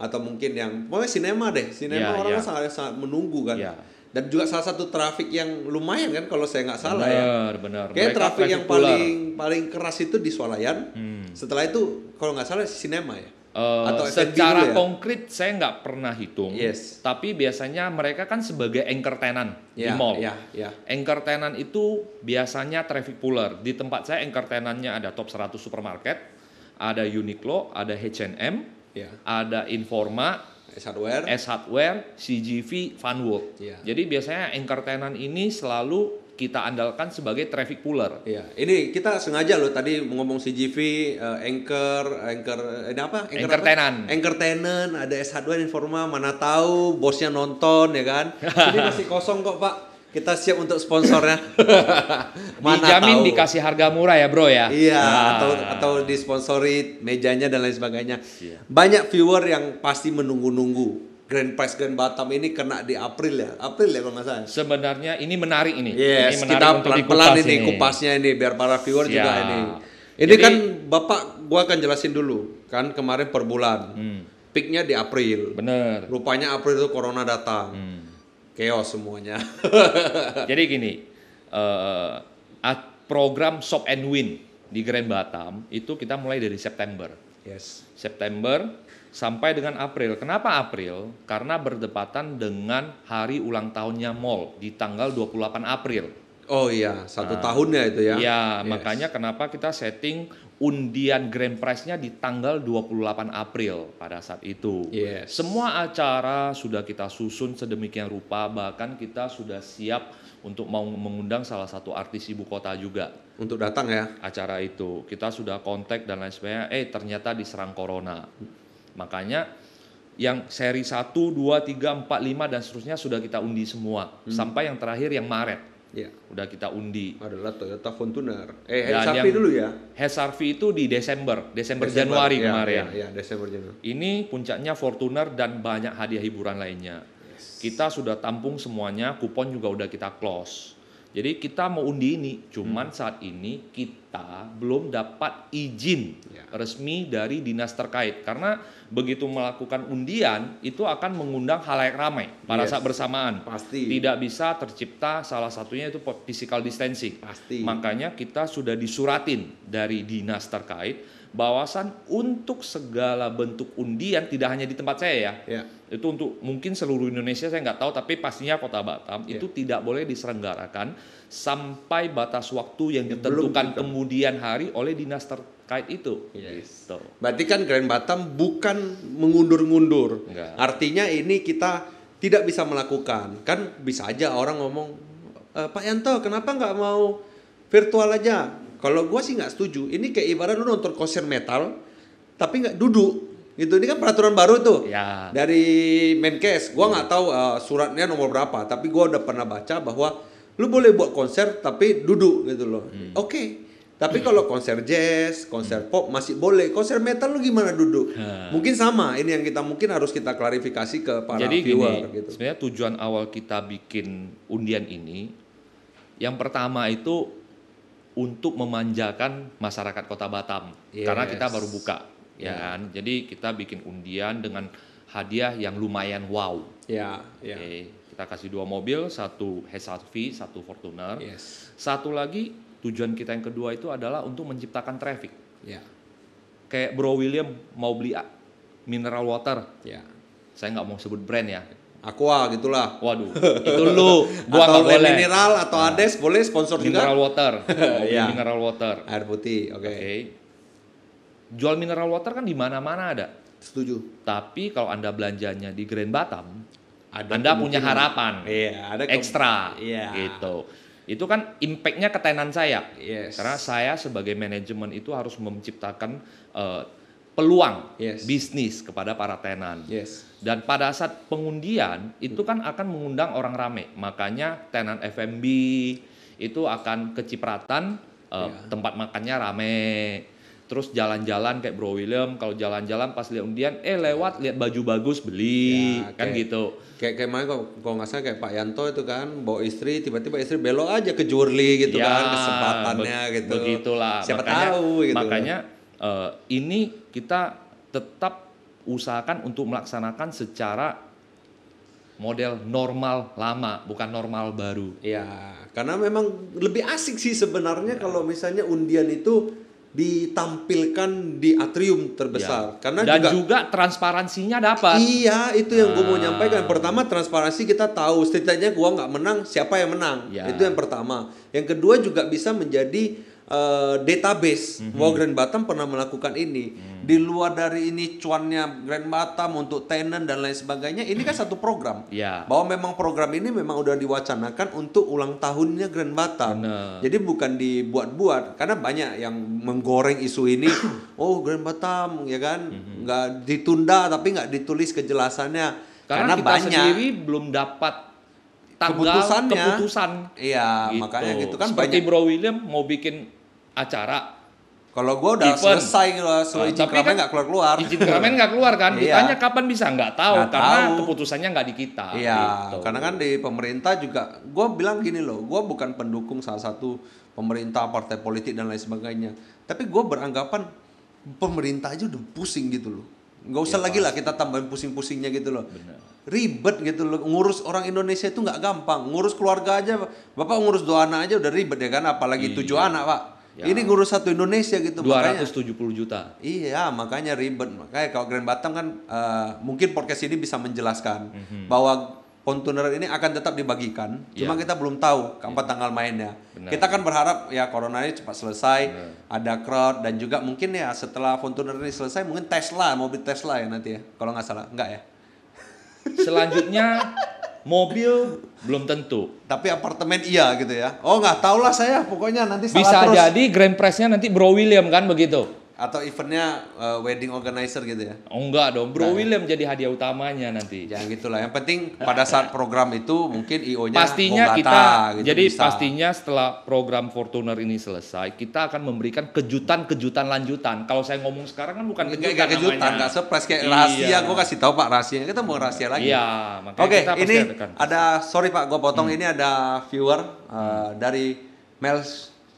S1: atau mungkin yang pokoknya sinema deh. Sinema ya, orang ya. sangat sangat menunggu kan. Ya dan juga salah satu trafik yang lumayan kan kalau saya nggak salah benar, ya. Benar, Kayak trafik yang pular. paling paling keras itu di Swalayan. Hmm. Setelah itu kalau nggak salah sinema ya. Uh, atau secara ya?
S2: konkret saya nggak pernah hitung. Yes. Tapi biasanya mereka kan sebagai anchor tenant yeah, di ya, mall. Yeah, yeah. Anchor tenant itu biasanya traffic puller. Di tempat saya anchor tenantnya ada top 100 supermarket, ada Uniqlo, ada H&M, yeah. ada Informa, S-Hardware, eh, S-Hardware, eh, CGV, Funworld. Yeah. Jadi biasanya anchor
S1: tenant ini selalu kita andalkan sebagai traffic puller. Iya, ini kita sengaja loh tadi ngomong CGV, uh, eh, anchor, anchor, ini apa? Anchor, anchor apa? tenant. Anchor tenant, ada S Hardware Informa, mana tahu bosnya nonton ya kan? ini masih kosong kok pak. Kita siap untuk sponsornya. Mana Dijamin tahu. dikasih harga
S2: murah ya bro ya. Iya ah. atau atau
S1: disponsori mejanya dan lain sebagainya. Iya. Banyak viewer yang pasti menunggu-nunggu Grand Prize Grand Batam ini kena di April ya, April ya kalau nggak salah. Sebenarnya ini menarik ini. Yes, ini menarik kita pelan-pelan ini kupasnya ini biar para viewer Siap. juga ini. Ini Jadi, kan bapak gua akan jelasin dulu kan kemarin per bulan, hmm. peaknya di April. Bener. Rupanya April itu corona datang. Hmm keos semuanya.
S2: Jadi gini, uh, program Shop and Win di Grand Batam itu kita mulai dari September. Yes. September sampai dengan April. Kenapa April? Karena berdepatan dengan hari ulang tahunnya mall di tanggal 28 April. Oh iya, satu nah, tahun itu ya. Iya, yes. makanya kenapa kita setting undian grand prize-nya di tanggal 28 April pada saat itu. Yes. Semua acara sudah kita susun sedemikian rupa bahkan kita sudah siap untuk mau mengundang salah satu artis ibu kota juga untuk datang ya acara itu. Kita sudah kontak dan lain sebagainya. Eh ternyata diserang corona. Makanya yang seri 1, 2, 3, 4, 5 dan seterusnya sudah kita undi semua hmm. sampai yang terakhir yang Maret. Ya. Udah kita undi. Adalah Toyota Fortuner. Eh, Dan dulu ya. HRV itu di Desember, Desember, Desember Januari ya, kemarin. Iya, ya, Desember Januari. Ini puncaknya Fortuner dan banyak hadiah hiburan lainnya. Yes. Kita sudah tampung semuanya, kupon juga udah kita close. Jadi kita mau undi ini, cuman hmm. saat ini kita belum dapat izin ya. resmi dari dinas terkait karena begitu melakukan undian itu akan mengundang halayak ramai pada yes. saat bersamaan. Pasti. Tidak bisa tercipta salah satunya itu physical distancing. Pasti. Makanya kita sudah disuratin dari dinas terkait Bawasan untuk segala bentuk undian tidak hanya di tempat saya ya. ya. Itu untuk mungkin seluruh Indonesia saya nggak tahu tapi pastinya Kota Batam ya. itu tidak boleh diselenggarakan sampai batas waktu yang ya, ditentukan kemudian hari oleh dinas terkait
S1: itu. Yes. Gitu. Berarti kan Grand Batam bukan mengundur-ngundur. Artinya ini kita tidak bisa melakukan. Kan bisa aja orang ngomong e, Pak Yanto kenapa nggak mau virtual aja? Kalau gue sih nggak setuju. Ini kayak ibarat lu nonton konser metal tapi nggak duduk Itu ini kan peraturan baru tuh ya. dari Menkes gue nggak hmm. tahu uh, suratnya nomor berapa tapi gue udah pernah baca bahwa lu boleh buat konser tapi duduk gitu loh hmm. oke okay. tapi kalau konser jazz konser pop masih boleh konser metal lu gimana duduk hmm. mungkin sama ini yang kita mungkin harus kita klarifikasi ke para Jadi viewer gini,
S2: gitu sebenarnya tujuan awal kita bikin undian ini yang pertama itu untuk memanjakan masyarakat Kota Batam yes. karena kita baru buka ya yeah. kan. Jadi kita bikin undian dengan hadiah yang lumayan wow. Ya, yeah, ya. yeah. Kita kasih dua mobil, satu SUV, satu Fortuner. Yes. Satu lagi tujuan kita yang kedua itu adalah untuk menciptakan traffic. Ya. Yeah. Kayak Bro William mau beli mineral water. Ya. Saya nggak mau sebut brand ya. ya. Aqua gitulah. Waduh, itu lu. Gua atau boleh. mineral atau nah. Ades boleh sponsor mineral juga. Mineral water. yeah. Mineral water. Air putih, oke. Okay. Okay. Jual mineral water kan di mana-mana ada. Setuju. Tapi kalau Anda belanjanya di Grand Batam, ada Anda punya harapan. Iya, ada ekstra. Iya. Gitu. Itu kan impactnya ke tenan saya. Yes. Karena saya sebagai manajemen itu harus menciptakan uh, peluang yes. bisnis kepada para tenan. Yes. Dan pada saat pengundian itu kan akan mengundang orang rame. Makanya tenan FMB itu akan kecipratan uh, eh, yeah. tempat makannya rame. Terus jalan-jalan kayak Bro William kalau jalan-jalan pas lihat undian eh lewat lihat baju
S1: bagus beli ya, kan gitu. Kayak kayak mana kalau nggak salah kayak Pak Yanto itu kan bawa istri tiba-tiba istri belok aja ke Jurli gitu ya, kan kesempatannya be gitu. Begitulah. Siapa makanya, tahu gitu. Makanya
S2: eh, ini kita tetap usahakan untuk melaksanakan secara model normal lama bukan normal baru.
S1: Ya, karena memang lebih asik sih sebenarnya ya. kalau misalnya undian itu ditampilkan di atrium terbesar ya. karena dan juga, juga transparansinya dapat iya itu yang ah. gue mau nyampaikan pertama transparansi kita tahu setidaknya gue nggak menang siapa yang menang ya. itu yang pertama yang kedua juga bisa menjadi Eh, database mm -hmm. bahwa Grand Batam pernah melakukan ini. Mm. Di luar dari ini cuannya Grand Batam untuk tenant dan lain sebagainya, ini kan satu program. Yeah. Bahwa memang program ini memang udah diwacanakan untuk ulang tahunnya Grand Batam. Bener. Jadi bukan dibuat-buat karena banyak yang menggoreng isu ini, oh Grand Batam ya kan, mm -hmm. nggak ditunda tapi nggak ditulis kejelasannya. Karena, karena kita banyak sendiri
S2: belum dapat
S1: tanggal keputusannya, keputusan.
S2: Iya, gitu. makanya gitu kan Seperti banyak. Bro William mau bikin acara kalau gue udah Even. selesai gitu, so nah, izin keramen kan nggak kan, keluar keluar. Izin keramen nggak keluar kan? Iya. Ditanya kapan bisa nggak tahu gak karena tahu. keputusannya nggak di kita. Iya, gitu. karena kan
S1: di pemerintah juga, gue bilang gini loh, gue bukan pendukung salah satu pemerintah, partai politik dan lain sebagainya. Tapi gue beranggapan pemerintah aja udah pusing gitu loh. Gak usah ya, lagi lah kita tambahin pusing-pusingnya gitu loh. Bener ribet gitu loh ngurus orang Indonesia itu nggak gampang ngurus keluarga aja bapak ngurus dua anak aja udah ribet ya kan apalagi iya. tujuh anak pak Ya. Ini guru satu Indonesia gitu 270 makanya, juta. Iya, makanya ribet. Makanya kalau Grand Batam kan uh, mungkin podcast ini bisa menjelaskan mm -hmm. bahwa kontainer ini akan tetap dibagikan. Iya. Cuma kita belum tahu kapan yeah. tanggal mainnya. Benar. Kita kan berharap ya corona ini cepat selesai, Benar. Iya. ada crowd dan juga mungkin ya setelah kontainer ini selesai mungkin Tesla, mobil Tesla ya nanti ya. Kalau nggak salah, nggak ya. Selanjutnya mobil belum tentu. Tapi
S2: apartemen iya gitu ya.
S1: Oh nggak tahulah saya, pokoknya nanti Bisa terus. jadi
S2: grand prize-nya nanti Bro William kan begitu
S1: atau eventnya uh, wedding organizer gitu ya? Oh enggak dong, Bro nah, ya. William jadi hadiah utamanya nanti. Jangan gitulah. Yang penting pada saat program itu mungkin IO-nya pastinya Bogata, kita gitu, jadi bisa. pastinya
S2: setelah program Fortuner ini selesai, kita akan memberikan kejutan-kejutan lanjutan. Kalau saya ngomong sekarang kan bukan kejutan enggak, kejutan, enggak surprise kayak iya. rahasia. Gue kasih
S1: tahu Pak rahasia. Kita mau rahasia lagi. Iya, makanya Oke, kita ini akan. ada sorry Pak, gue potong hmm. ini ada viewer uh, hmm. dari Mel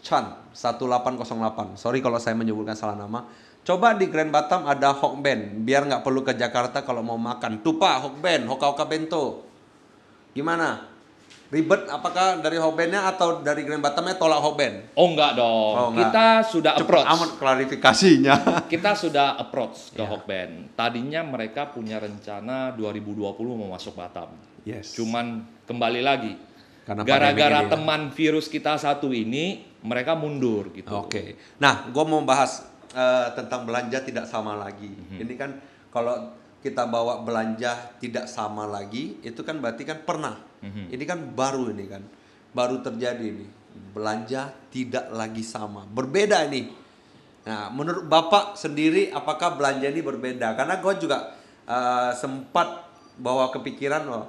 S1: Chan. 1808. Sorry kalau saya menyebutkan salah nama. Coba di Grand Batam ada Hokben, biar nggak perlu ke Jakarta kalau mau makan. Tupa Hokben, Hoka-Hoka Bento. Gimana? Ribet apakah dari Hokbennya atau dari Grand Batamnya tolak Hokben? Oh enggak dong. Oh, enggak. Kita sudah Cepet approach. amat klarifikasinya.
S2: Kita sudah approach ke yeah. Hokben. Tadinya mereka punya rencana 2020 mau masuk Batam. Yes. Cuman kembali lagi. Gara-gara ya. teman
S1: virus kita satu ini mereka mundur gitu. Oke. Okay. Nah, gue mau bahas uh, tentang belanja tidak sama lagi. Mm-hmm. Ini kan kalau kita bawa belanja tidak sama lagi, itu kan berarti kan pernah. Mm-hmm. Ini kan baru ini kan, baru terjadi ini belanja tidak lagi sama, berbeda ini. Nah, menurut bapak sendiri apakah belanja ini berbeda? Karena gue juga uh, sempat bawa kepikiran loh,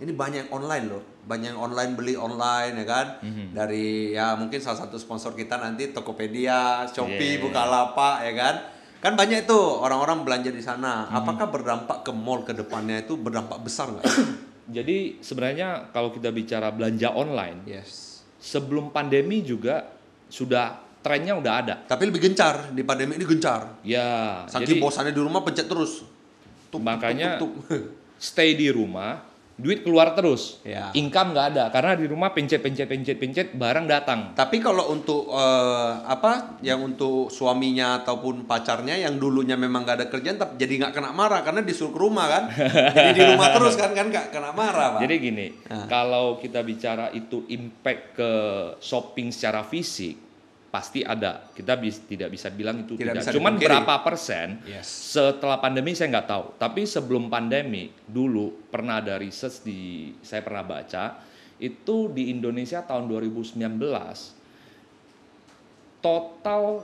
S1: ini banyak online loh banyak yang online beli online ya kan mm-hmm. dari ya mungkin salah satu sponsor kita nanti Tokopedia, Shopee, yeah. Bukalapak ya kan kan banyak itu orang-orang belanja di sana mm-hmm. apakah berdampak ke mall kedepannya itu berdampak besar nggak? Jadi sebenarnya kalau kita bicara belanja online
S2: yes sebelum pandemi juga sudah trennya udah ada tapi lebih gencar
S1: di pandemi ini gencar
S2: ya saking jadi, bosannya di rumah pencet terus tuk, makanya tuk, tuk, tuk. stay di rumah duit keluar terus, ya. income nggak ada karena di rumah pencet
S1: pencet pencet pencet barang datang. Tapi kalau untuk uh, apa yang untuk suaminya ataupun pacarnya yang dulunya memang nggak ada kerjaan tapi jadi nggak kena marah karena disuruh ke rumah kan, jadi di rumah terus kan kan nggak kena marah. Pak. Jadi gini, nah. kalau kita bicara itu
S2: impact ke shopping secara fisik, pasti ada. Kita bis, tidak bisa bilang itu tidak. tidak. Bisa Cuman dipungkiri. berapa persen? Yes. Setelah pandemi saya nggak tahu. Tapi sebelum pandemi dulu pernah ada research di saya pernah baca itu di Indonesia tahun 2019 total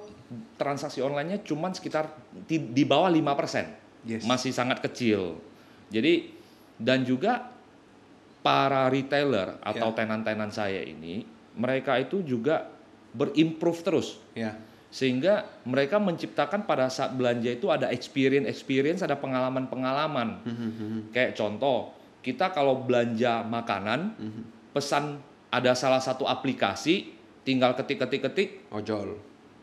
S2: transaksi onlinenya cuman sekitar di, di bawah 5%. Yes. Masih sangat kecil. Jadi dan juga para retailer atau ya. tenan-tenan yeah. saya ini mereka itu juga berimprove terus. Ya. Sehingga mereka menciptakan pada saat belanja itu ada experience-experience, ada pengalaman-pengalaman. Hmm, hmm, hmm, Kayak contoh, kita kalau belanja makanan, pesan ada salah satu aplikasi, tinggal ketik-ketik-ketik. Ojol.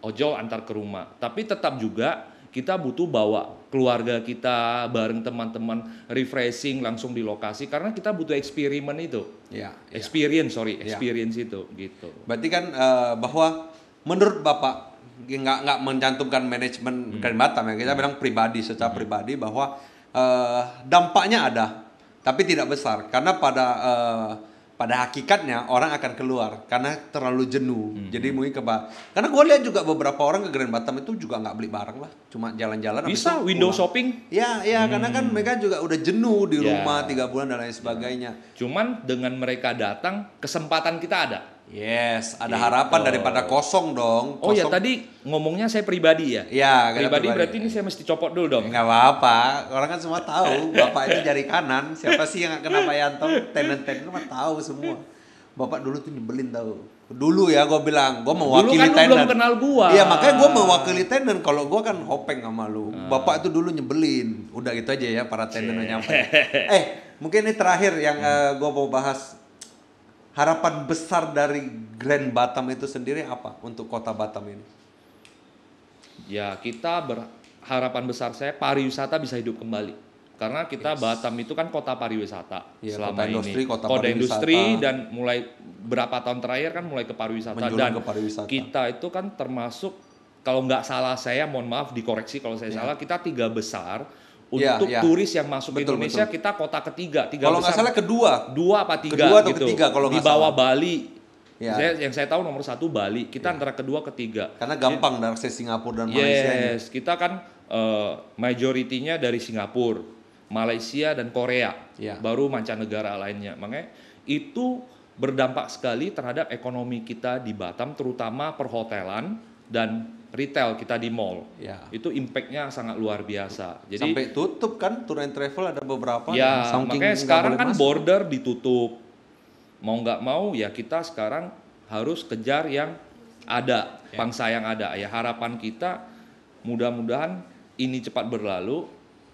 S2: Ojol antar ke rumah. Tapi tetap juga kita butuh bawa keluarga kita bareng teman-teman refreshing langsung di lokasi karena kita butuh eksperimen itu. Ya, ya. experience sorry, ya. experience
S1: ya. itu gitu. Berarti kan uh, bahwa menurut Bapak nggak nggak mencantumkan manajemen hmm. ya kita hmm. bilang pribadi secara hmm. pribadi bahwa uh, dampaknya ada tapi tidak besar karena pada uh, pada hakikatnya orang akan keluar karena terlalu jenuh. Hmm. Jadi mungkin ke karena gue lihat juga beberapa orang ke Grand Batam itu juga nggak beli barang lah, cuma jalan-jalan. Bisa window pulang. shopping? Ya, ya hmm. karena kan hmm. mereka juga udah jenuh di iya. rumah
S2: tiga bulan dan lain sebagainya. Cuman dengan mereka datang kesempatan kita ada.
S1: Yes, ada gitu. harapan daripada kosong dong. Oh iya, kosong. Oh ya tadi
S2: ngomongnya saya pribadi
S1: ya. Iya, pribadi, pribadi berarti ini saya mesti copot dulu dong. Enggak apa-apa, orang kan semua tahu bapak itu jari kanan. Siapa sih yang kenapa Yanto tenen-tenen mah kan tahu semua. Bapak dulu tuh nyebelin tahu. Dulu ya gue bilang, gue mewakili tenen. Dulu kan lu belum kenal gua. Iya makanya gue mewakili tenen. Kalau gue kan hopeng sama lu. Ah. Bapak itu dulu nyebelin. Udah gitu aja ya para tenen nyampe. eh mungkin ini terakhir yang hmm. uh, eh, gue mau bahas harapan besar dari Grand Batam itu sendiri apa untuk kota Batam ini?
S2: Ya kita harapan besar saya pariwisata bisa hidup kembali karena kita yes. Batam itu kan kota pariwisata ya, selama kota industri, ini kota, kota industri dan mulai berapa tahun terakhir kan mulai ke pariwisata Menjurung dan ke pariwisata. kita itu kan termasuk kalau nggak salah saya mohon maaf dikoreksi kalau saya ya. salah kita tiga besar
S1: Iya, untuk ya, ya. turis
S2: yang masuk betul, Indonesia betul. kita kota ketiga tiga kalau nggak salah kedua dua apa tiga kedua atau gitu. ketiga kalau di bawah Bali ya. saya, yang saya tahu nomor satu Bali kita ya. antara kedua ketiga karena gampang dari Singapura dan Malaysia yes ini. kita kan uh, eh, majoritinya dari Singapura Malaysia dan Korea ya. baru mancanegara lainnya makanya itu berdampak sekali terhadap ekonomi kita di Batam terutama perhotelan dan retail kita di mall ya. itu impactnya sangat luar biasa jadi sampai
S1: tutup kan tour and travel ada beberapa ya makanya sekarang kan masuk. border
S2: ditutup mau nggak mau ya kita sekarang harus kejar yang ada ya. pangsa yang ada ya harapan kita mudah-mudahan ini cepat berlalu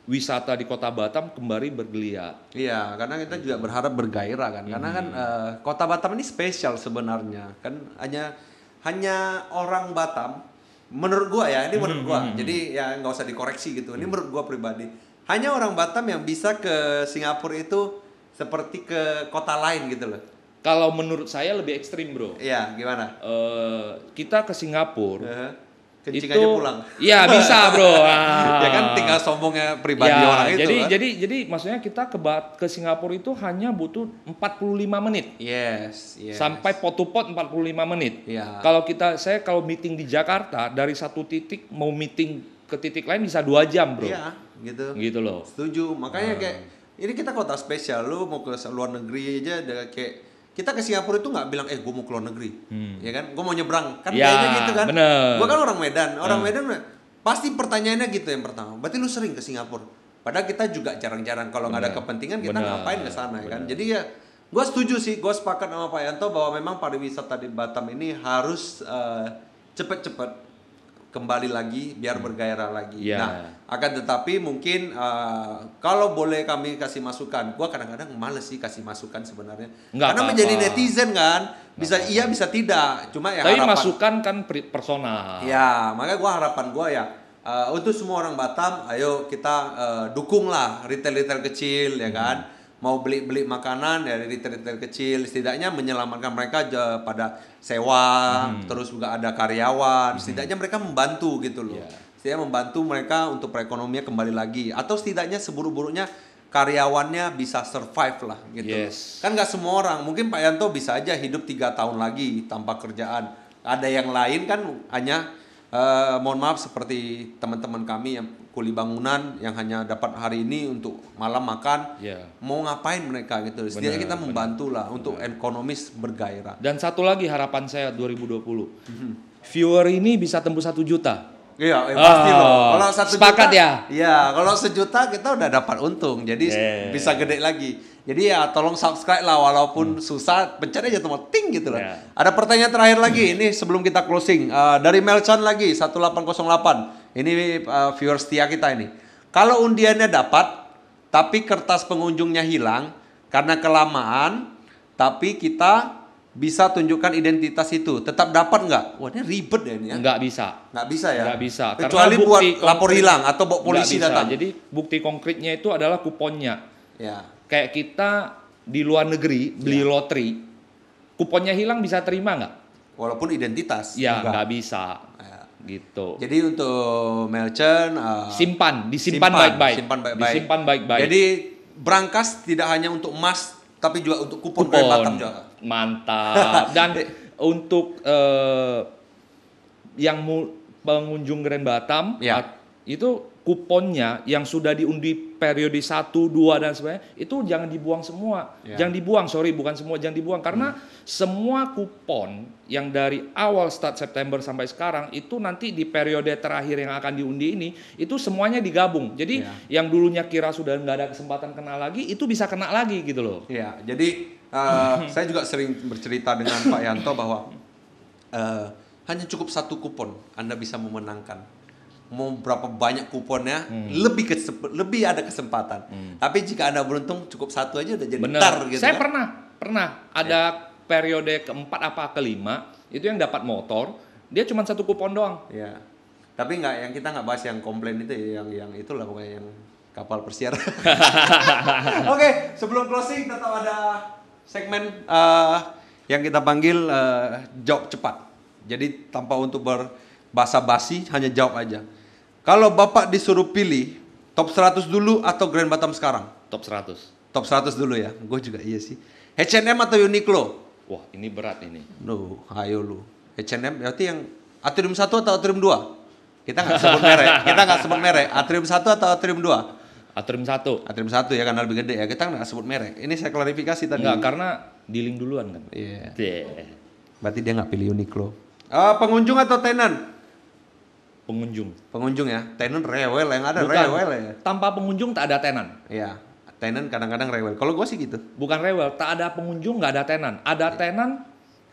S2: wisata di kota Batam kembali
S1: bergeliat. Iya, karena kita juga gitu. berharap bergairah kan, hmm. karena kan uh, kota Batam ini spesial sebenarnya kan hanya hanya orang Batam menurut gua ya ini menurut hmm, gua hmm, hmm jadi hmm. ya nggak usah dikoreksi gitu ini menurut gua pribadi hanya orang Batam yang bisa ke Singapura itu seperti ke kota lain gitu loh kalau menurut saya lebih
S2: ekstrim bro iya gimana uh, kita ke Singapura uh -huh Kencing itu aja pulang. Iya bisa bro. Ya ah. ya kan tinggal sombongnya pribadi ya, orang itu. Jadi kan? jadi jadi maksudnya kita ke ke Singapura itu hanya butuh 45 menit. Yes. yes. Sampai pot to pot 45 menit. Ya. Kalau kita saya kalau meeting di Jakarta dari satu titik mau
S1: meeting ke titik lain bisa
S2: dua jam bro. Iya
S1: gitu. Gitu loh. Setuju. Makanya hmm. kayak ini kita kota spesial lu mau ke luar negeri aja kayak kita ke Singapura itu nggak bilang eh gue mau ke luar negeri hmm. ya kan gue mau nyebrang kan ya, kayaknya gitu kan bener. gue kan orang Medan orang hmm. Medan pasti pertanyaannya gitu yang pertama berarti lu sering ke Singapura padahal kita juga jarang-jarang kalau nggak ada kepentingan kita bener. ngapain ke sana ya kan jadi ya gue setuju sih gue sepakat sama Pak Yanto bahwa memang pariwisata di Batam ini harus uh, cepet-cepet kembali lagi biar hmm. bergairah lagi. Yeah. Nah, akan tetapi mungkin uh, kalau boleh kami kasih masukan, gua kadang-kadang males sih kasih masukan sebenarnya. Nggak Karena apa -apa. menjadi netizen kan, bisa Nggak iya bisa tidak. Cuma ya Tapi masukan
S2: kan personal. Ya,
S1: makanya gua harapan gua ya uh, untuk semua orang Batam, ayo kita uh, eh, dukunglah retail-retail kecil ya hmm. kan. Hmm mau beli-beli makanan dari retail-retail kecil setidaknya menyelamatkan mereka pada sewa hmm. terus juga ada karyawan hmm. setidaknya mereka membantu gitu loh yeah. setidaknya membantu mereka untuk perekonomian kembali lagi atau setidaknya seburuk-buruknya karyawannya bisa survive lah gitu yes. kan nggak semua orang mungkin Pak Yanto bisa aja hidup tiga tahun lagi tanpa kerjaan ada yang lain kan hanya uh, mohon maaf seperti teman-teman kami yang kuli bangunan yang hanya dapat hari ini untuk malam makan yeah. mau ngapain mereka gitu setidaknya kita membantu lah untuk ekonomis bergairah dan
S2: satu lagi harapan saya 2020 mm
S1: -hmm. viewer ini bisa tembus satu juta Iya, ya pasti oh, loh. Kalau satu sepakat juta, ya. Iya, kalau sejuta kita udah dapat untung, jadi yeah. bisa gede lagi. Jadi ya tolong subscribe lah, walaupun hmm. susah, pencet aja tombol ting gitu loh. Yeah. Ada pertanyaan terakhir lagi, hmm. ini sebelum kita closing uh, dari Melchan lagi 1808. Ini uh, viewers setia kita ini. Kalau undiannya dapat, tapi kertas pengunjungnya hilang karena kelamaan, tapi kita bisa tunjukkan identitas itu tetap dapat nggak? Wah ini ribet ya ini ya. Nggak bisa. Nggak bisa ya. Nggak bisa. Kecuali buat konkret, lapor hilang atau bawa polisi bisa. datang. Jadi
S2: bukti konkretnya itu adalah kuponnya. Ya. Kayak kita di luar negeri beli ya. lotre, kuponnya hilang bisa terima nggak? Walaupun identitas. Ya nggak
S1: bisa. Ya. Gitu. Jadi untuk melchen. uh, simpan, disimpan baik-baik. Simpan baik-baik. Disimpan baik-baik. Jadi berangkas tidak hanya untuk emas tapi juga untuk kupon, kupon. Batam juga. Mantap.
S2: Dan untuk uh, yang pengunjung Grand Batam ya. itu kuponnya yang sudah diundi periode 1, 2 dan sebagainya itu jangan dibuang semua. Ya. Jangan dibuang, sorry bukan semua jangan dibuang karena hmm. semua kupon yang dari awal start September sampai sekarang itu nanti di periode terakhir yang akan diundi ini itu semuanya digabung. Jadi ya. yang dulunya kira sudah nggak ada kesempatan kena
S1: lagi itu bisa kena lagi gitu loh. Iya. jadi uh, saya juga sering bercerita dengan Pak Yanto bahwa uh, hanya cukup satu kupon Anda bisa memenangkan mau berapa banyak kuponnya hmm. lebih lebih ada kesempatan. Hmm. Tapi jika Anda beruntung cukup satu aja udah jadi Bener. tar gitu. Saya kan? pernah pernah ada ya periode keempat
S2: apa kelima itu yang dapat motor dia cuma satu kupon doang. ya Tapi nggak
S1: yang kita nggak bahas yang komplain itu ya, yang yang itu lah pokoknya yang kapal persiar. Oke, okay, sebelum closing tetap ada segmen uh, yang kita panggil uh, jawab cepat. Jadi tanpa untuk berbahasa basi hanya jawab aja. Kalau Bapak disuruh pilih top 100 dulu atau Grand bottom sekarang? Top 100. Top 100 dulu ya. Gue juga iya sih. H&M atau Uniqlo? wah ini berat ini. Lu, ayo lu. H&M berarti yang atrium 1 atau atrium 2? Kita nggak sebut merek, kita nggak sebut merek. Atrium 1 atau atrium 2? Atrium 1. Atrium 1 ya karena lebih gede ya. Kita nggak sebut merek. Ini saya klarifikasi tadi. Enggak, karena dealing duluan kan. Iya. Yeah. yeah. Berarti dia nggak pilih Uniqlo. Uh, pengunjung atau tenant? Pengunjung. Pengunjung ya. Tenant rewel yang ada Bukan, rewel ya.
S2: Tanpa pengunjung tak ada tenant.
S1: Iya. Yeah tenan kadang-kadang rewel. Kalau gue sih gitu. Bukan rewel, tak ada pengunjung nggak ada tenan. Ada yeah. tenan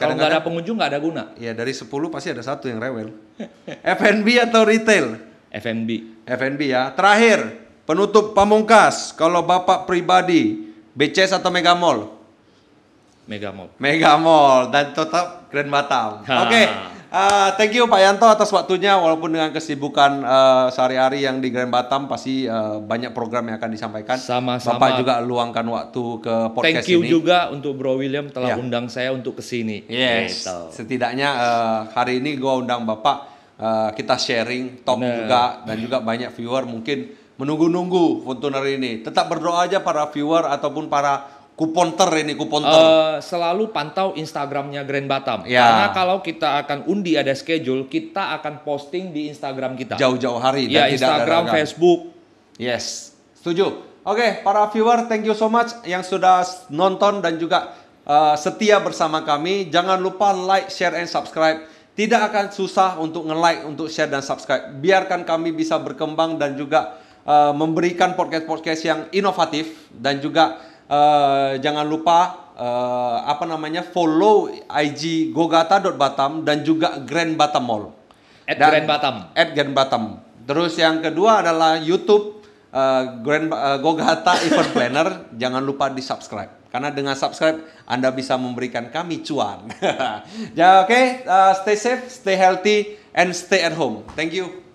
S1: kalau nggak ada pengunjung nggak ada guna. Iya dari 10 pasti ada satu yang rewel. F&B atau retail? F&B. F&B ya. Terakhir penutup pamungkas. Kalau bapak pribadi, BCS atau Mega Mall? Mega Mall. Mega Mall dan tetap Grand Batam. Oke. Okay. Uh, eh, thank you Pak Yanto atas waktunya walaupun dengan kesibukan uh, sehari-hari yang di Grand Batam pasti uh, banyak program yang akan disampaikan. Sama-sama. Bapak juga luangkan waktu ke podcast ini. Thank you ini. juga untuk Bro William telah yeah. undang saya untuk ke sini. Yes. Gitu. Setidaknya uh, hari ini gua undang Bapak uh, kita sharing top nah. juga dan juga banyak viewer mungkin menunggu-nunggu Fortuner ini. Tetap berdoa aja para viewer ataupun para kupon ter ini kuponter. Uh, selalu pantau Instagramnya
S2: Grand Batam. Ya. Karena kalau kita akan undi ada schedule, kita akan posting di Instagram kita. Jauh-jauh hari. Ya Instagram,
S1: Facebook. Yes, setuju. Oke, okay, para viewer, thank you so much yang sudah nonton dan juga uh, setia bersama kami. Jangan lupa like, share, and subscribe. Tidak akan susah untuk nge-like, untuk share, dan subscribe. Biarkan kami bisa berkembang dan juga uh, memberikan podcast-podcast yang inovatif dan juga uh, jangan lupa uh, apa namanya follow IG gogata.batam dan juga Grand Batam Mall. At dan, Grand Batam. At Grand Batam. Terus yang kedua adalah YouTube uh, Grand uh, Gogata Event Planner. jangan lupa di subscribe karena dengan subscribe Anda bisa memberikan kami cuan. ya oke, okay? uh, stay safe, stay healthy, and stay at home. Thank you.